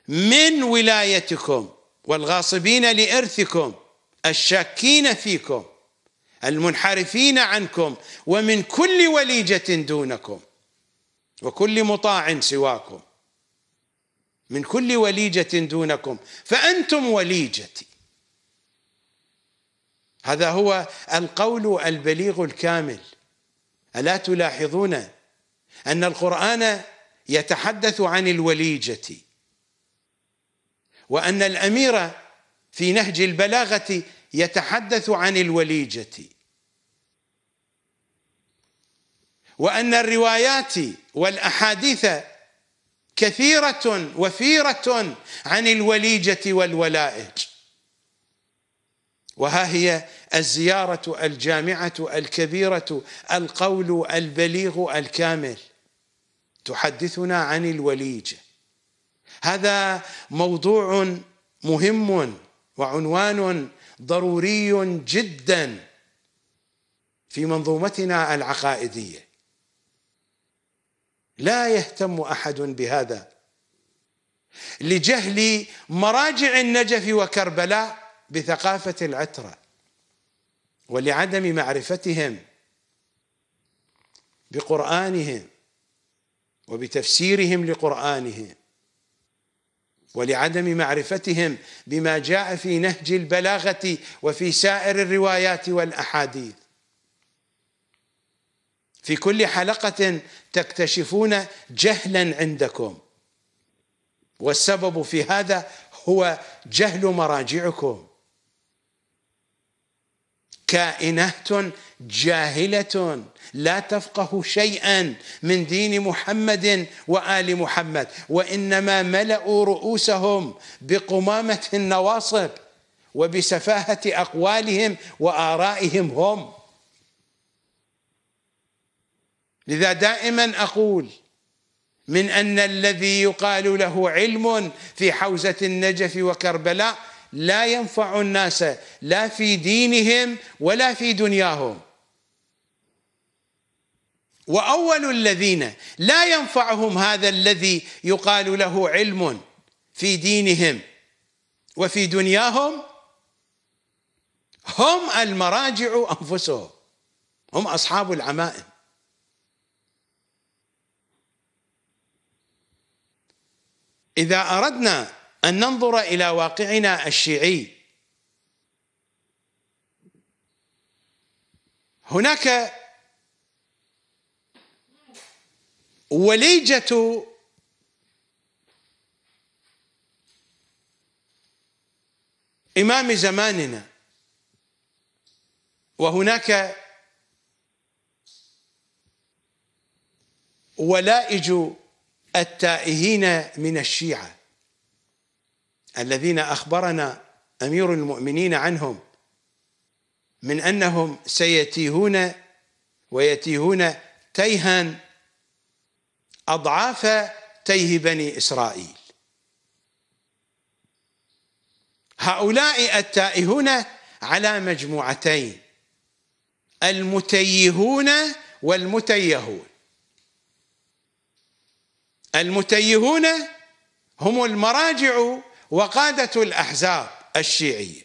من ولايتكم والغاصبين لارثكم الشاكين فيكم المنحرفين عنكم ومن كل وليجه دونكم وكل مطاع سواكم من كل وليجه دونكم فانتم وليجتي هذا هو القول البليغ الكامل الا تلاحظون ان القران يتحدث عن الوليجه وأن الأمير في نهج البلاغة يتحدث عن الوليجة وأن الروايات والأحاديث كثيرة وفيرة عن الوليجة والولائج وها هي الزيارة الجامعة الكبيرة القول البليغ الكامل تحدثنا عن الوليجه هذا موضوع مهم وعنوان ضروري جدا في منظومتنا العقائديه لا يهتم احد بهذا لجهل مراجع النجف وكربلاء بثقافه العتره ولعدم معرفتهم بقرانهم وبتفسيرهم لقرانهم ولعدم معرفتهم بما جاء في نهج البلاغه وفي سائر الروايات والاحاديث في كل حلقه تكتشفون جهلا عندكم والسبب في هذا هو جهل مراجعكم كائنات جاهله لا تفقه شيئا من دين محمد وال محمد وانما ملأوا رؤوسهم بقمامه النواصب وبسفاهه اقوالهم وارائهم هم لذا دائما اقول من ان الذي يقال له علم في حوزه النجف وكربلاء لا ينفع الناس لا في دينهم ولا في دنياهم واول الذين لا ينفعهم هذا الذي يقال له علم في دينهم وفي دنياهم هم المراجع انفسهم هم اصحاب العمائم اذا اردنا ان ننظر الى واقعنا الشيعي هناك وليجة إمام زماننا وهناك ولائج التائهين من الشيعة الذين أخبرنا أمير المؤمنين عنهم من أنهم سيتيهون ويتيهون تيها أضعاف تيه بني إسرائيل هؤلاء التائهون على مجموعتين المتيهون والمتيهون المتيهون هم المراجع وقادة الأحزاب الشيعية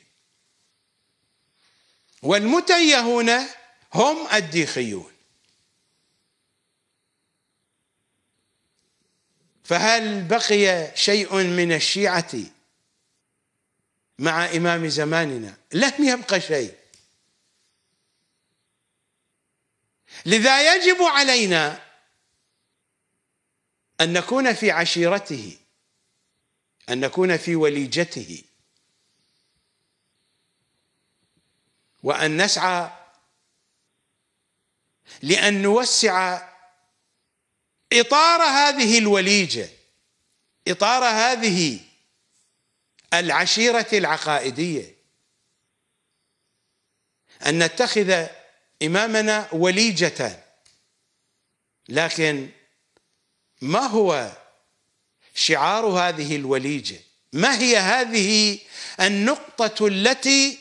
والمتيهون هم الديخيون فهل بقي شيء من الشيعة مع إمام زماننا لم يبقى شيء لذا يجب علينا أن نكون في عشيرته أن نكون في وليجته وأن نسعى لأن نوسع اطار هذه الوليجه اطار هذه العشيره العقائديه ان نتخذ امامنا وليجه لكن ما هو شعار هذه الوليجه ما هي هذه النقطه التي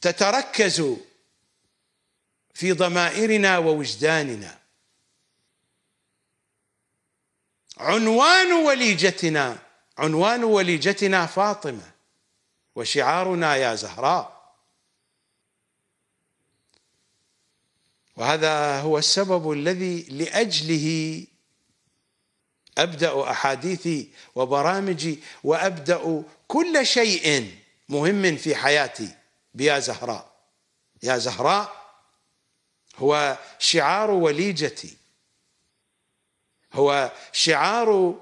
تتركز في ضمائرنا ووجداننا عنوان وليجتنا عنوان وليجتنا فاطمه وشعارنا يا زهراء وهذا هو السبب الذي لاجله ابدا احاديثي وبرامجي وابدا كل شيء مهم في حياتي بيا زهراء يا زهراء هو شعار وليجتي هو شعار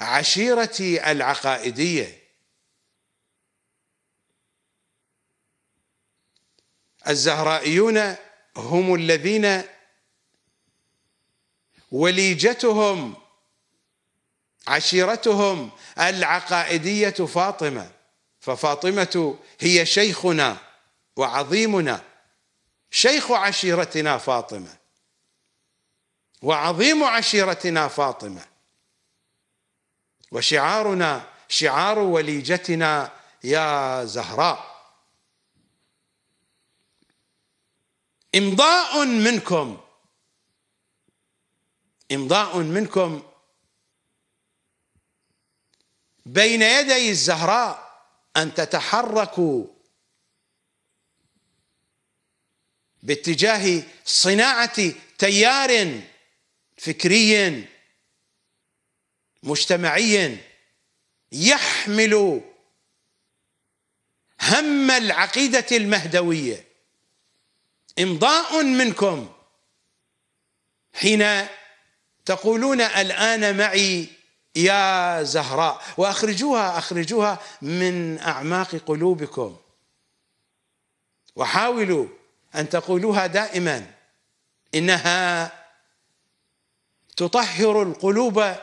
عشيرتي العقائديه الزهرائيون هم الذين وليجتهم عشيرتهم العقائديه فاطمه ففاطمه هي شيخنا وعظيمنا شيخ عشيرتنا فاطمه وعظيم عشيرتنا فاطمه وشعارنا شعار وليجتنا يا زهراء امضاء منكم امضاء منكم بين يدي الزهراء ان تتحركوا باتجاه صناعه تيار فكري مجتمعي يحمل هم العقيده المهدويه امضاء منكم حين تقولون الان معي يا زهراء واخرجوها اخرجوها من اعماق قلوبكم وحاولوا أن تقولوها دائما إنها تطهر القلوب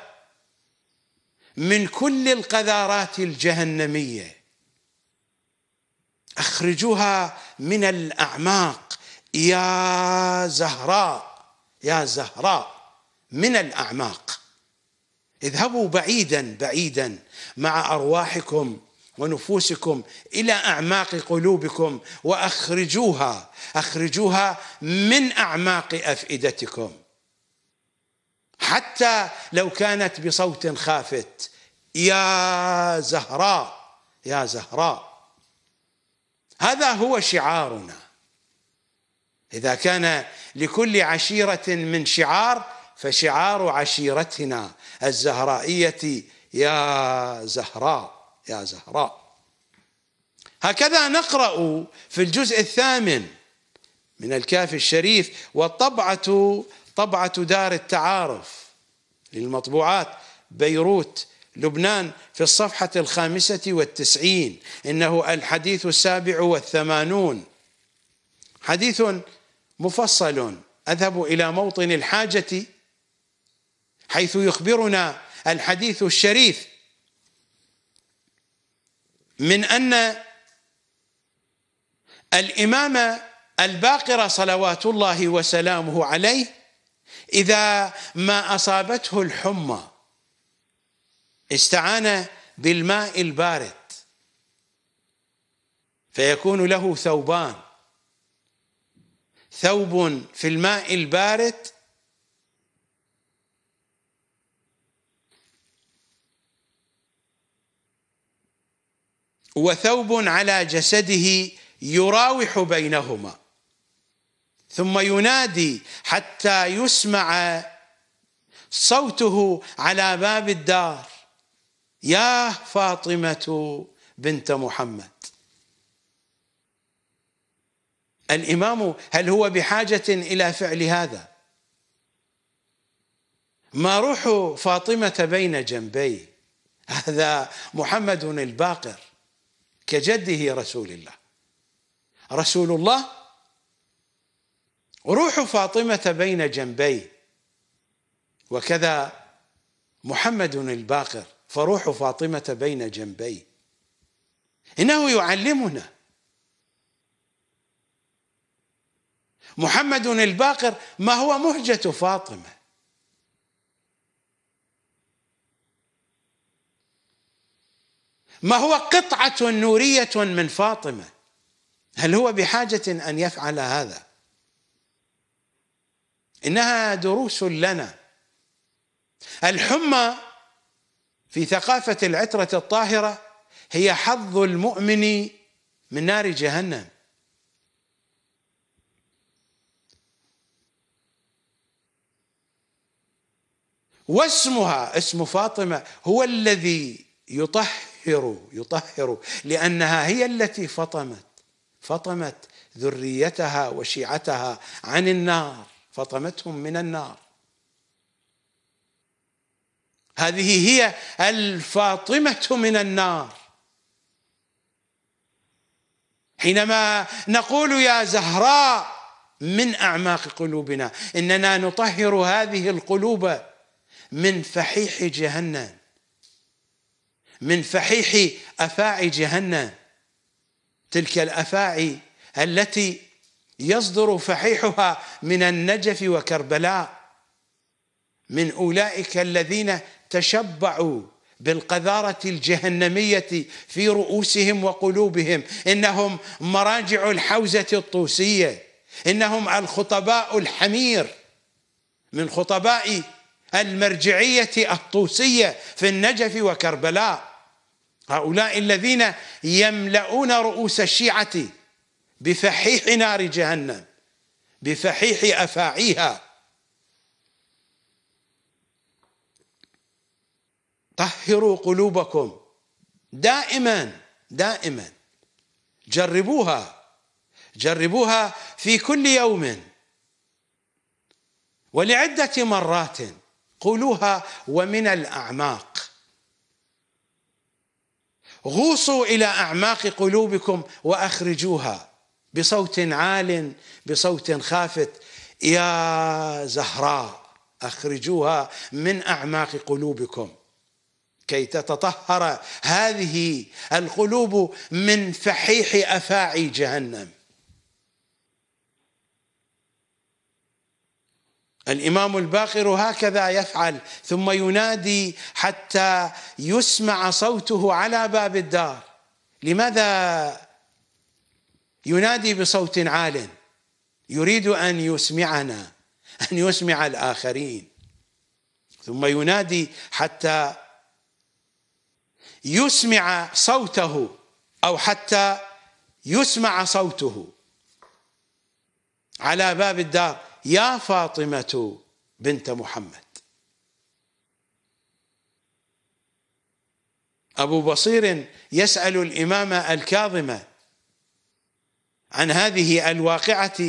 من كل القذارات الجهنمية أخرجوها من الأعماق يا زهراء يا زهراء من الأعماق اذهبوا بعيدا بعيدا مع أرواحكم ونفوسكم الى اعماق قلوبكم واخرجوها اخرجوها من اعماق افئدتكم حتى لو كانت بصوت خافت يا زهراء يا زهراء هذا هو شعارنا اذا كان لكل عشيره من شعار فشعار عشيرتنا الزهرائيه يا زهراء يا زهراء هكذا نقرأ في الجزء الثامن من الكافي الشريف والطبعة طبعة دار التعارف للمطبوعات بيروت لبنان في الصفحة الخامسة والتسعين إنه الحديث السابع والثمانون حديث مفصل أذهب إلى موطن الحاجة حيث يخبرنا الحديث الشريف من أن الإمام الباقر صلوات الله وسلامه عليه إذا ما أصابته الحمى استعان بالماء البارد فيكون له ثوبان ثوب في الماء البارد وثوب على جسده يراوح بينهما ثم ينادي حتى يسمع صوته على باب الدار يا فاطمة بنت محمد الإمام هل هو بحاجة إلى فعل هذا ما روح فاطمة بين جنبي هذا محمد الباقر كجده رسول الله رسول الله روح فاطمة بين جنبي وكذا محمد الباقر فروح فاطمة بين جنبي إنه يعلمنا محمد الباقر ما هو مهجة فاطمة ما هو قطعة نورية من فاطمة هل هو بحاجة أن يفعل هذا إنها دروس لنا الحمى في ثقافة العترة الطاهرة هي حظ المؤمن من نار جهنم واسمها اسم فاطمة هو الذي يطهر يطهر يطهر لأنها هي التي فطمت فطمت ذريتها وشيعتها عن النار فطمتهم من النار هذه هي الفاطمة من النار حينما نقول يا زهراء من أعماق قلوبنا إننا نطهر هذه القلوب من فحيح جهنم من فحيح افاعي جهنم تلك الافاعي التي يصدر فحيحها من النجف وكربلاء من اولئك الذين تشبعوا بالقذاره الجهنميه في رؤوسهم وقلوبهم انهم مراجع الحوزه الطوسيه انهم الخطباء الحمير من خطباء المرجعيه الطوسيه في النجف وكربلاء هؤلاء الذين يملؤون رؤوس الشيعة بفحيح نار جهنم بفحيح أفاعيها طهروا قلوبكم دائما دائما جربوها جربوها في كل يوم ولعدة مرات قولوها ومن الأعماق غوصوا الى اعماق قلوبكم واخرجوها بصوت عال بصوت خافت يا زهراء اخرجوها من اعماق قلوبكم كي تتطهر هذه القلوب من فحيح افاعي جهنم الامام الباقر هكذا يفعل ثم ينادي حتى يسمع صوته على باب الدار لماذا ينادي بصوت عال يريد ان يسمعنا ان يسمع الاخرين ثم ينادي حتى يسمع صوته او حتى يسمع صوته على باب الدار يا فاطمه بنت محمد ابو بصير يسال الامامه الكاظمه عن هذه الواقعه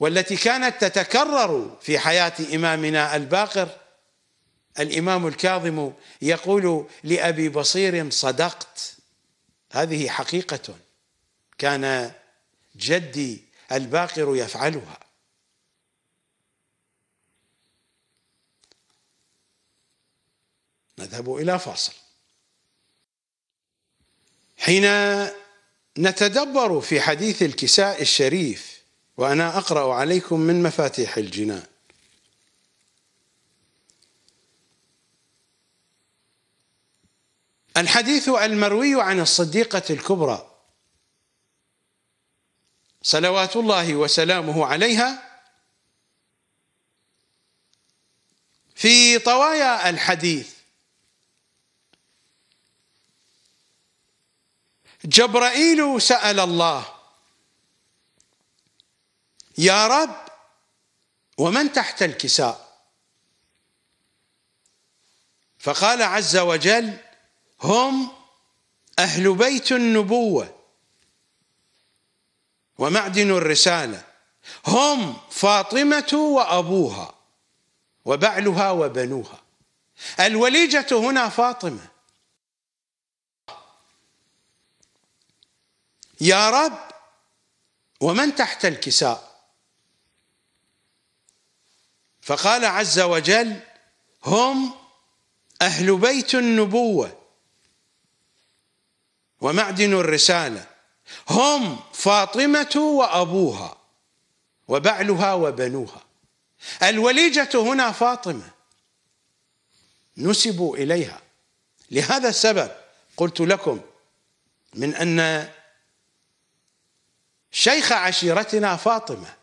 والتي كانت تتكرر في حياه امامنا الباقر الامام الكاظم يقول لابي بصير صدقت هذه حقيقه كان جدي الباقر يفعلها نذهب إلى فاصل حين نتدبر في حديث الكساء الشريف وأنا أقرأ عليكم من مفاتيح الجنان الحديث المروي عن الصديقة الكبرى صلوات الله وسلامه عليها في طوايا الحديث جبرائيل سأل الله يا رب ومن تحت الكساء فقال عز وجل هم أهل بيت النبوة ومعدن الرسالة هم فاطمة وأبوها وبعلها وبنوها الوليجة هنا فاطمة يا رب ومن تحت الكساء فقال عز وجل هم أهل بيت النبوة ومعدن الرسالة هم فاطمة وأبوها وبعلها وبنوها الوليجة هنا فاطمة نسبوا إليها لهذا السبب قلت لكم من أن شيخ عشيرتنا فاطمة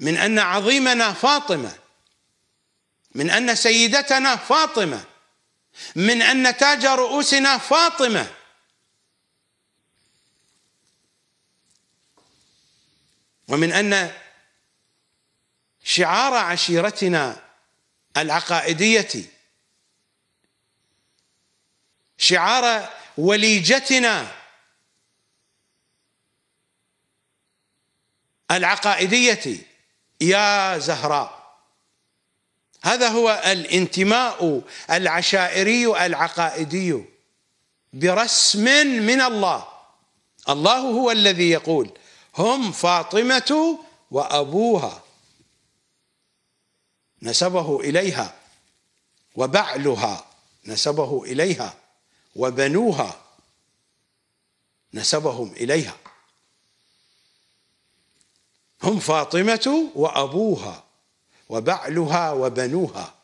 من أن عظيمنا فاطمة من أن سيدتنا فاطمة من أن تاج رؤوسنا فاطمة ومن أن شعار عشيرتنا العقائدية شعار وليجتنا العقائدية يا زهراء هذا هو الانتماء العشائري العقائدي برسم من الله الله هو الذي يقول هم فاطمة وأبوها نسبه إليها وبعلها نسبه إليها وبنوها نسبهم إليها هم فاطمة وأبوها وبعلها وبنوها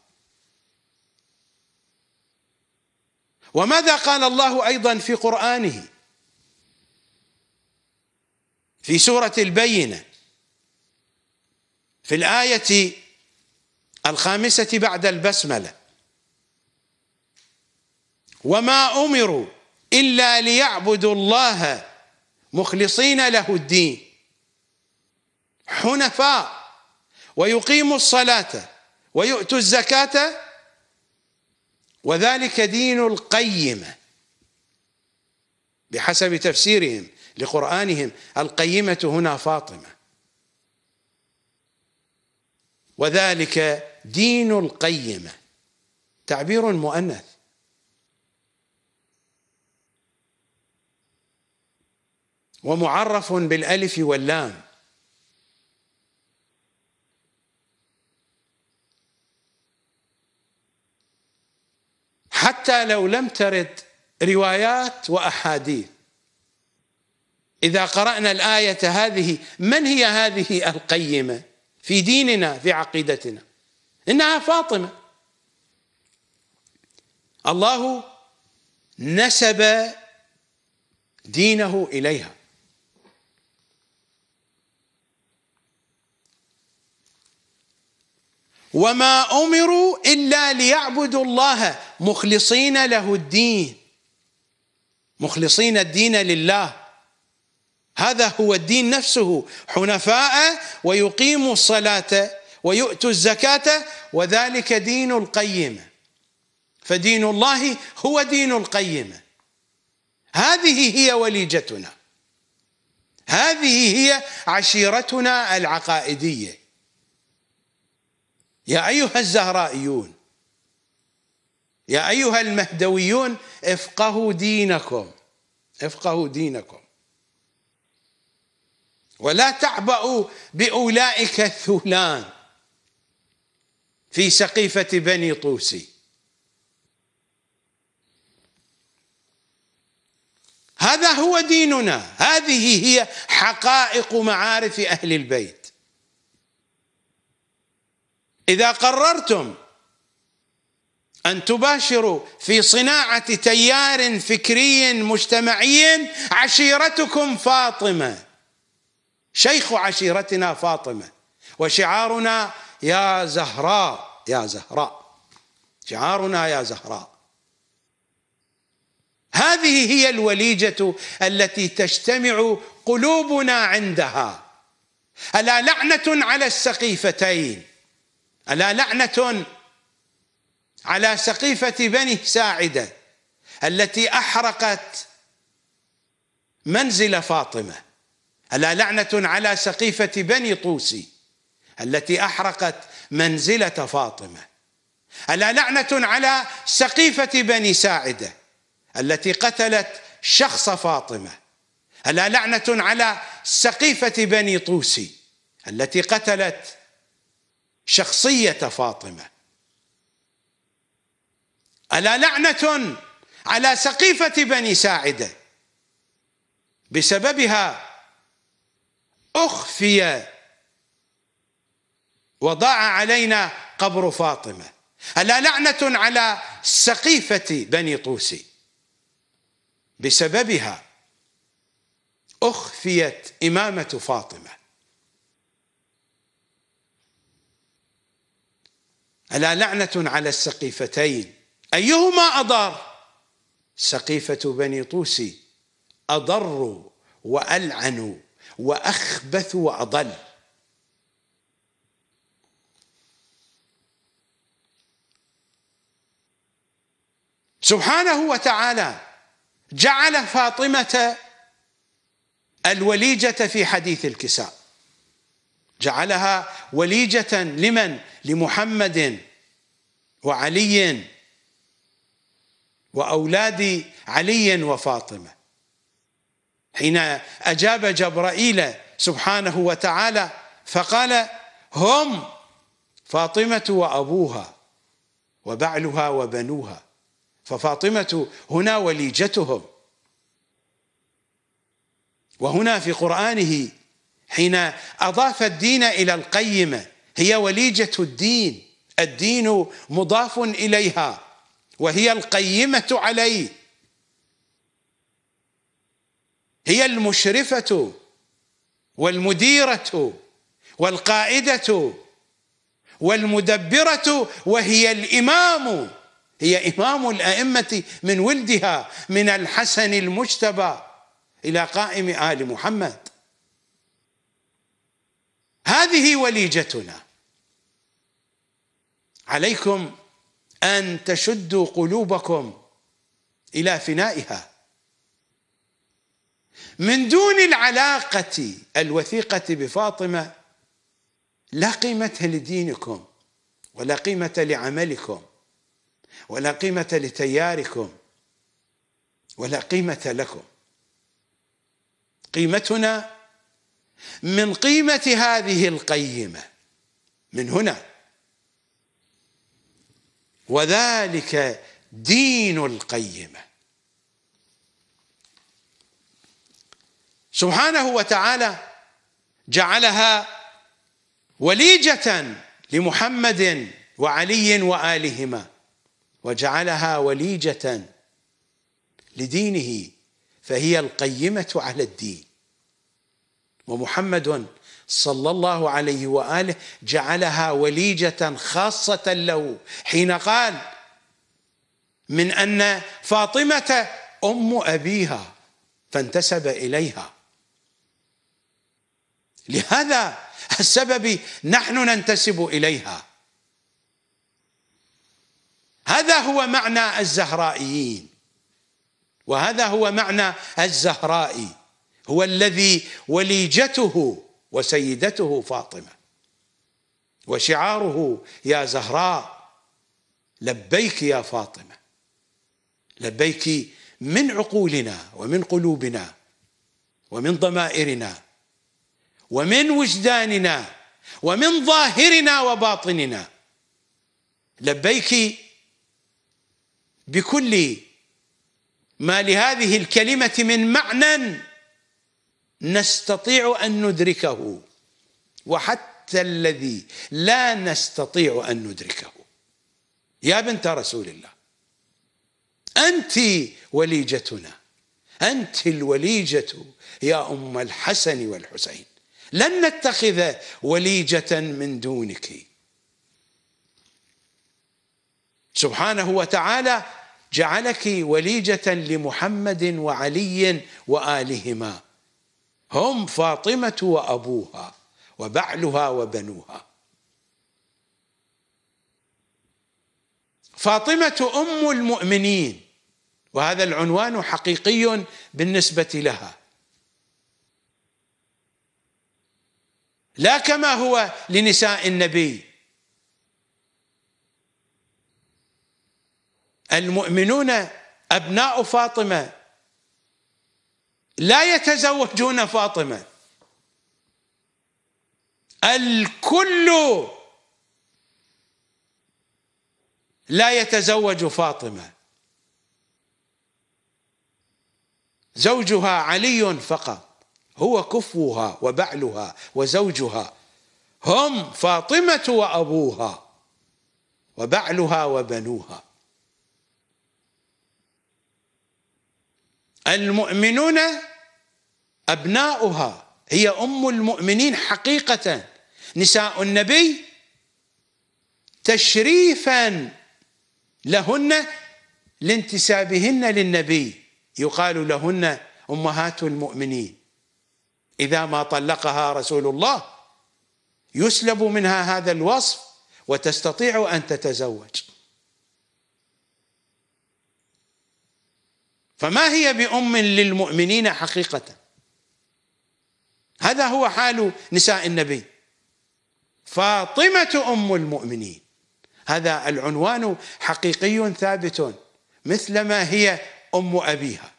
وماذا قال الله ايضا في قرانه في سوره البينه في الايه الخامسه بعد البسمله وما امروا الا ليعبدوا الله مخلصين له الدين حنفاء ويقيموا الصلاة ويؤتوا الزكاة وذلك دين القيمة بحسب تفسيرهم لقرآنهم القيمة هنا فاطمة وذلك دين القيمة تعبير مؤنث ومعرف بالألف واللام حتى لو لم ترد روايات واحاديث اذا قرانا الايه هذه من هي هذه القيمه في ديننا في عقيدتنا انها فاطمه الله نسب دينه اليها وما امروا الا ليعبدوا الله مخلصين له الدين مخلصين الدين لله هذا هو الدين نفسه حنفاء ويقيموا الصلاه ويؤتوا الزكاه وذلك دين القيمه فدين الله هو دين القيمه هذه هي وليجتنا هذه هي عشيرتنا العقائديه يا أيها الزهرائيون يا أيها المهدويون افقهوا دينكم افقهوا دينكم ولا تعبأوا بأولئك الثولان في سقيفة بني طوسي هذا هو ديننا هذه هي حقائق معارف أهل البيت إذا قررتم أن تباشروا في صناعة تيار فكري مجتمعي عشيرتكم فاطمة شيخ عشيرتنا فاطمة وشعارنا يا زهراء يا زهراء شعارنا يا زهراء هذه هي الوليجة التي تجتمع قلوبنا عندها ألا لعنة على السقيفتين ألا لعنة على سقيفة بني ساعدة التي أحرقت منزل فاطمة ألا لعنة على سقيفة بني طوسي التي أحرقت منزلة فاطمة ألا لعنة على سقيفة بني ساعدة التي قتلت شخص فاطمة ألا لعنة على سقيفة بني طوسي التي قتلت شخصية فاطمة ألا لعنة على سقيفة بني ساعدة بسببها أخفي وضاع علينا قبر فاطمة ألا لعنة على سقيفة بني طوسي بسببها أخفيت إمامة فاطمة ألا لعنة على السقيفتين أيهما أضار سقيفة بني طوسي اضر والعن واخبث وأضل سبحانه وتعالى جعل فاطمة الوليجة في حديث الكساء جعلها وليجة لمن لمحمد وعلي واولاد علي وفاطمه حين اجاب جبرائيل سبحانه وتعالى فقال هم فاطمه وابوها وبعلها وبنوها ففاطمه هنا وليجتهم وهنا في قرانه حين اضاف الدين الى القيمه هي وليجة الدين الدين مضاف إليها وهي القيمة عليه هي المشرفة والمديرة والقائدة والمدبرة وهي الإمام هي إمام الأئمة من ولدها من الحسن المجتبى إلى قائم آل محمد هذه وليجتنا عليكم أن تشدوا قلوبكم إلى فنائها من دون العلاقة الوثيقة بفاطمة لا قيمة لدينكم ولا قيمة لعملكم ولا قيمة لتياركم ولا قيمة لكم قيمتنا من قيمة هذه القيمة من هنا وذلك دين القيمة سبحانه وتعالى جعلها وليجة لمحمد وعلي وآلهما وجعلها وليجة لدينه فهي القيمة على الدين ومحمد صلى الله عليه واله جعلها وليجه خاصه له حين قال من ان فاطمه ام ابيها فانتسب اليها لهذا السبب نحن ننتسب اليها هذا هو معنى الزهرائيين وهذا هو معنى الزهرائي هو الذي وليجته وسيدته فاطمه وشعاره يا زهراء لبيك يا فاطمه لبيك من عقولنا ومن قلوبنا ومن ضمائرنا ومن وجداننا ومن ظاهرنا وباطننا لبيك بكل ما لهذه الكلمه من معنى نستطيع ان ندركه وحتى الذي لا نستطيع ان ندركه يا بنت رسول الله انت وليجتنا انت الوليجه يا ام الحسن والحسين لن نتخذ وليجه من دونك سبحانه وتعالى جعلك وليجه لمحمد وعلي والهما هم فاطمة وأبوها وبعلها وبنوها فاطمة أم المؤمنين وهذا العنوان حقيقي بالنسبة لها لا كما هو لنساء النبي المؤمنون أبناء فاطمة لا يتزوجون فاطمه الكل لا يتزوج فاطمه زوجها علي فقط هو كفوها وبعلها وزوجها هم فاطمه وابوها وبعلها وبنوها المؤمنون أبناؤها هي أم المؤمنين حقيقة نساء النبي تشريفا لهن لانتسابهن للنبي يقال لهن أمهات المؤمنين إذا ما طلقها رسول الله يسلب منها هذا الوصف وتستطيع أن تتزوج فما هي بأم للمؤمنين حقيقة هذا هو حال نساء النبي فاطمة أم المؤمنين هذا العنوان حقيقي ثابت مثلما هي أم أبيها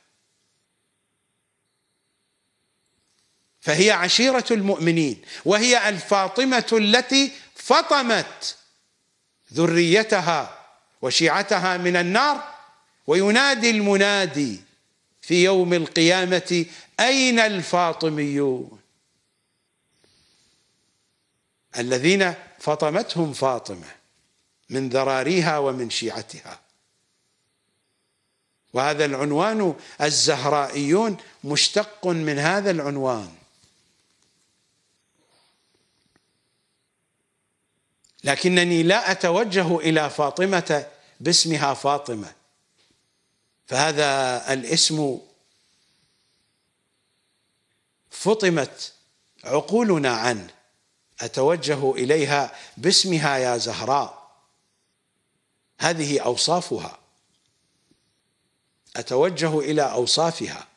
فهي عشيرة المؤمنين وهي الفاطمة التي فطمت ذريتها وشيعتها من النار وينادي المنادي في يوم القيامة أين الفاطميون الذين فطمتهم فاطمة من ذراريها ومن شيعتها وهذا العنوان الزهرائيون مشتق من هذا العنوان لكنني لا أتوجه إلى فاطمة باسمها فاطمة فهذا الاسم فطمت عقولنا عنه اتوجه اليها باسمها يا زهراء هذه اوصافها اتوجه الى اوصافها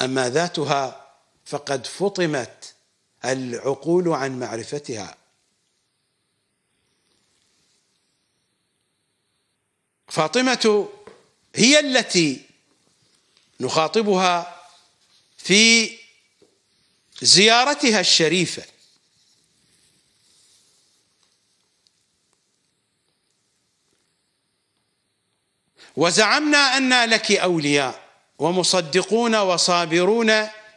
اما ذاتها فقد فطمت العقول عن معرفتها فاطمه هي التي نخاطبها في زيارتها الشريفه وزعمنا أن لك أولياء ومصدقون وصابرون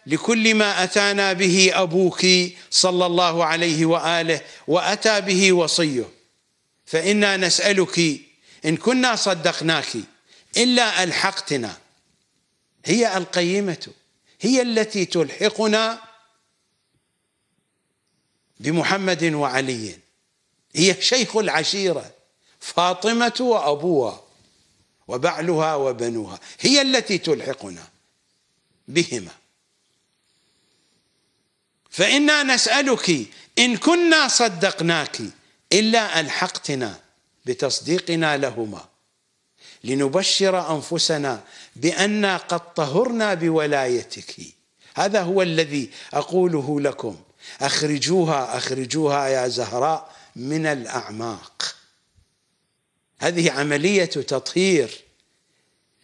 لكل ما أتانا به أبوك صلى الله عليه وآله وأتى به وصيه فإنا نسألك إن كنا صدقناك إلا ألحقتنا هي القيمة هي التي تلحقنا بمحمد وعلي هي شيخ العشيرة فاطمة وأبوها وبعلها وبنوها هي التي تلحقنا بهما فإنا نسألك إن كنا صدقناك إلا ألحقتنا بتصديقنا لهما لنبشر انفسنا بانا قد طهرنا بولايتك هذا هو الذي اقوله لكم اخرجوها اخرجوها يا زهراء من الاعماق هذه عمليه تطهير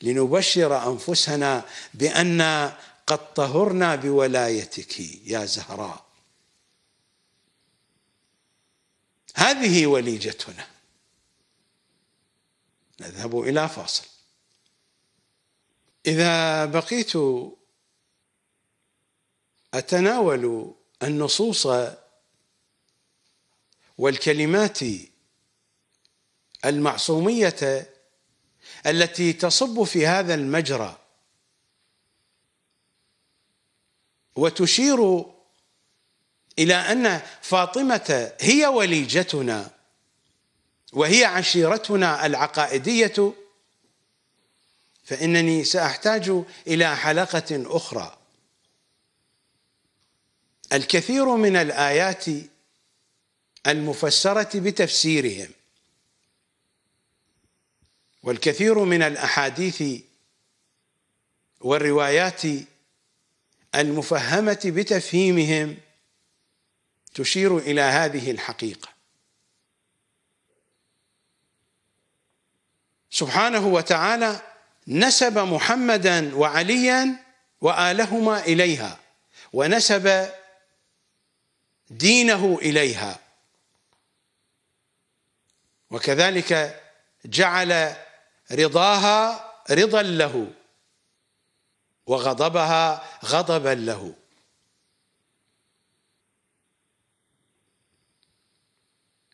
لنبشر انفسنا بانا قد طهرنا بولايتك يا زهراء هذه وليجتنا نذهب إلى فاصل إذا بقيت أتناول النصوص والكلمات المعصومية التي تصب في هذا المجرى وتشير إلى أن فاطمة هي وليجتنا وهي عشيرتنا العقائدية فإنني سأحتاج إلى حلقة أخرى الكثير من الآيات المفسرة بتفسيرهم والكثير من الأحاديث والروايات المفهمة بتفهيمهم تشير إلى هذه الحقيقة سبحانه وتعالى نسب محمدا وعليا والهما اليها ونسب دينه اليها وكذلك جعل رضاها رضا له وغضبها غضبا له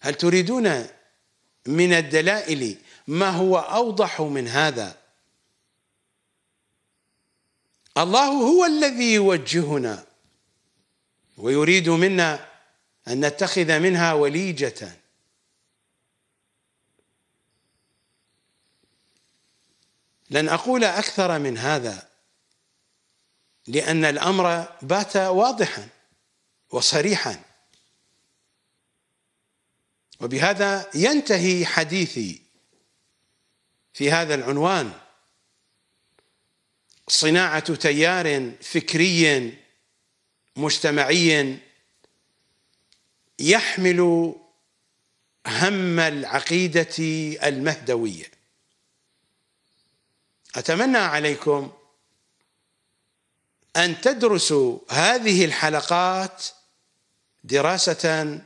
هل تريدون من الدلائل ما هو اوضح من هذا الله هو الذي يوجهنا ويريد منا ان نتخذ منها وليجه لن اقول اكثر من هذا لان الامر بات واضحا وصريحا وبهذا ينتهي حديثي في هذا العنوان صناعة تيار فكري مجتمعي يحمل هم العقيدة المهدوية أتمنى عليكم أن تدرسوا هذه الحلقات دراسة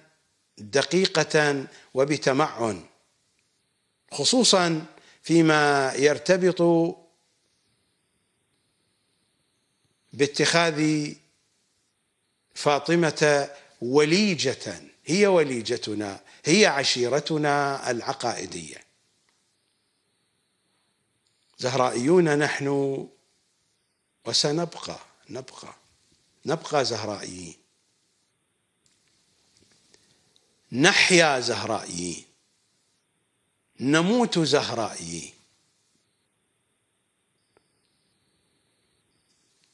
دقيقة وبتمعن خصوصا فيما يرتبط باتخاذ فاطمه وليجه هي وليجتنا هي عشيرتنا العقائديه زهرائيون نحن وسنبقى نبقى نبقى زهرائيين نحيا زهرائيين نموت زهرائي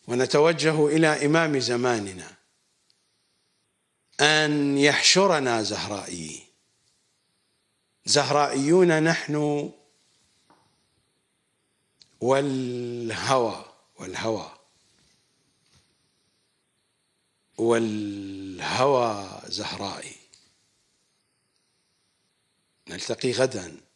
ونتوجه إلى إمام زماننا أن يحشرنا زهرائي زهرائيون نحن والهوى والهوى والهوى زهرائي نلتقي غدا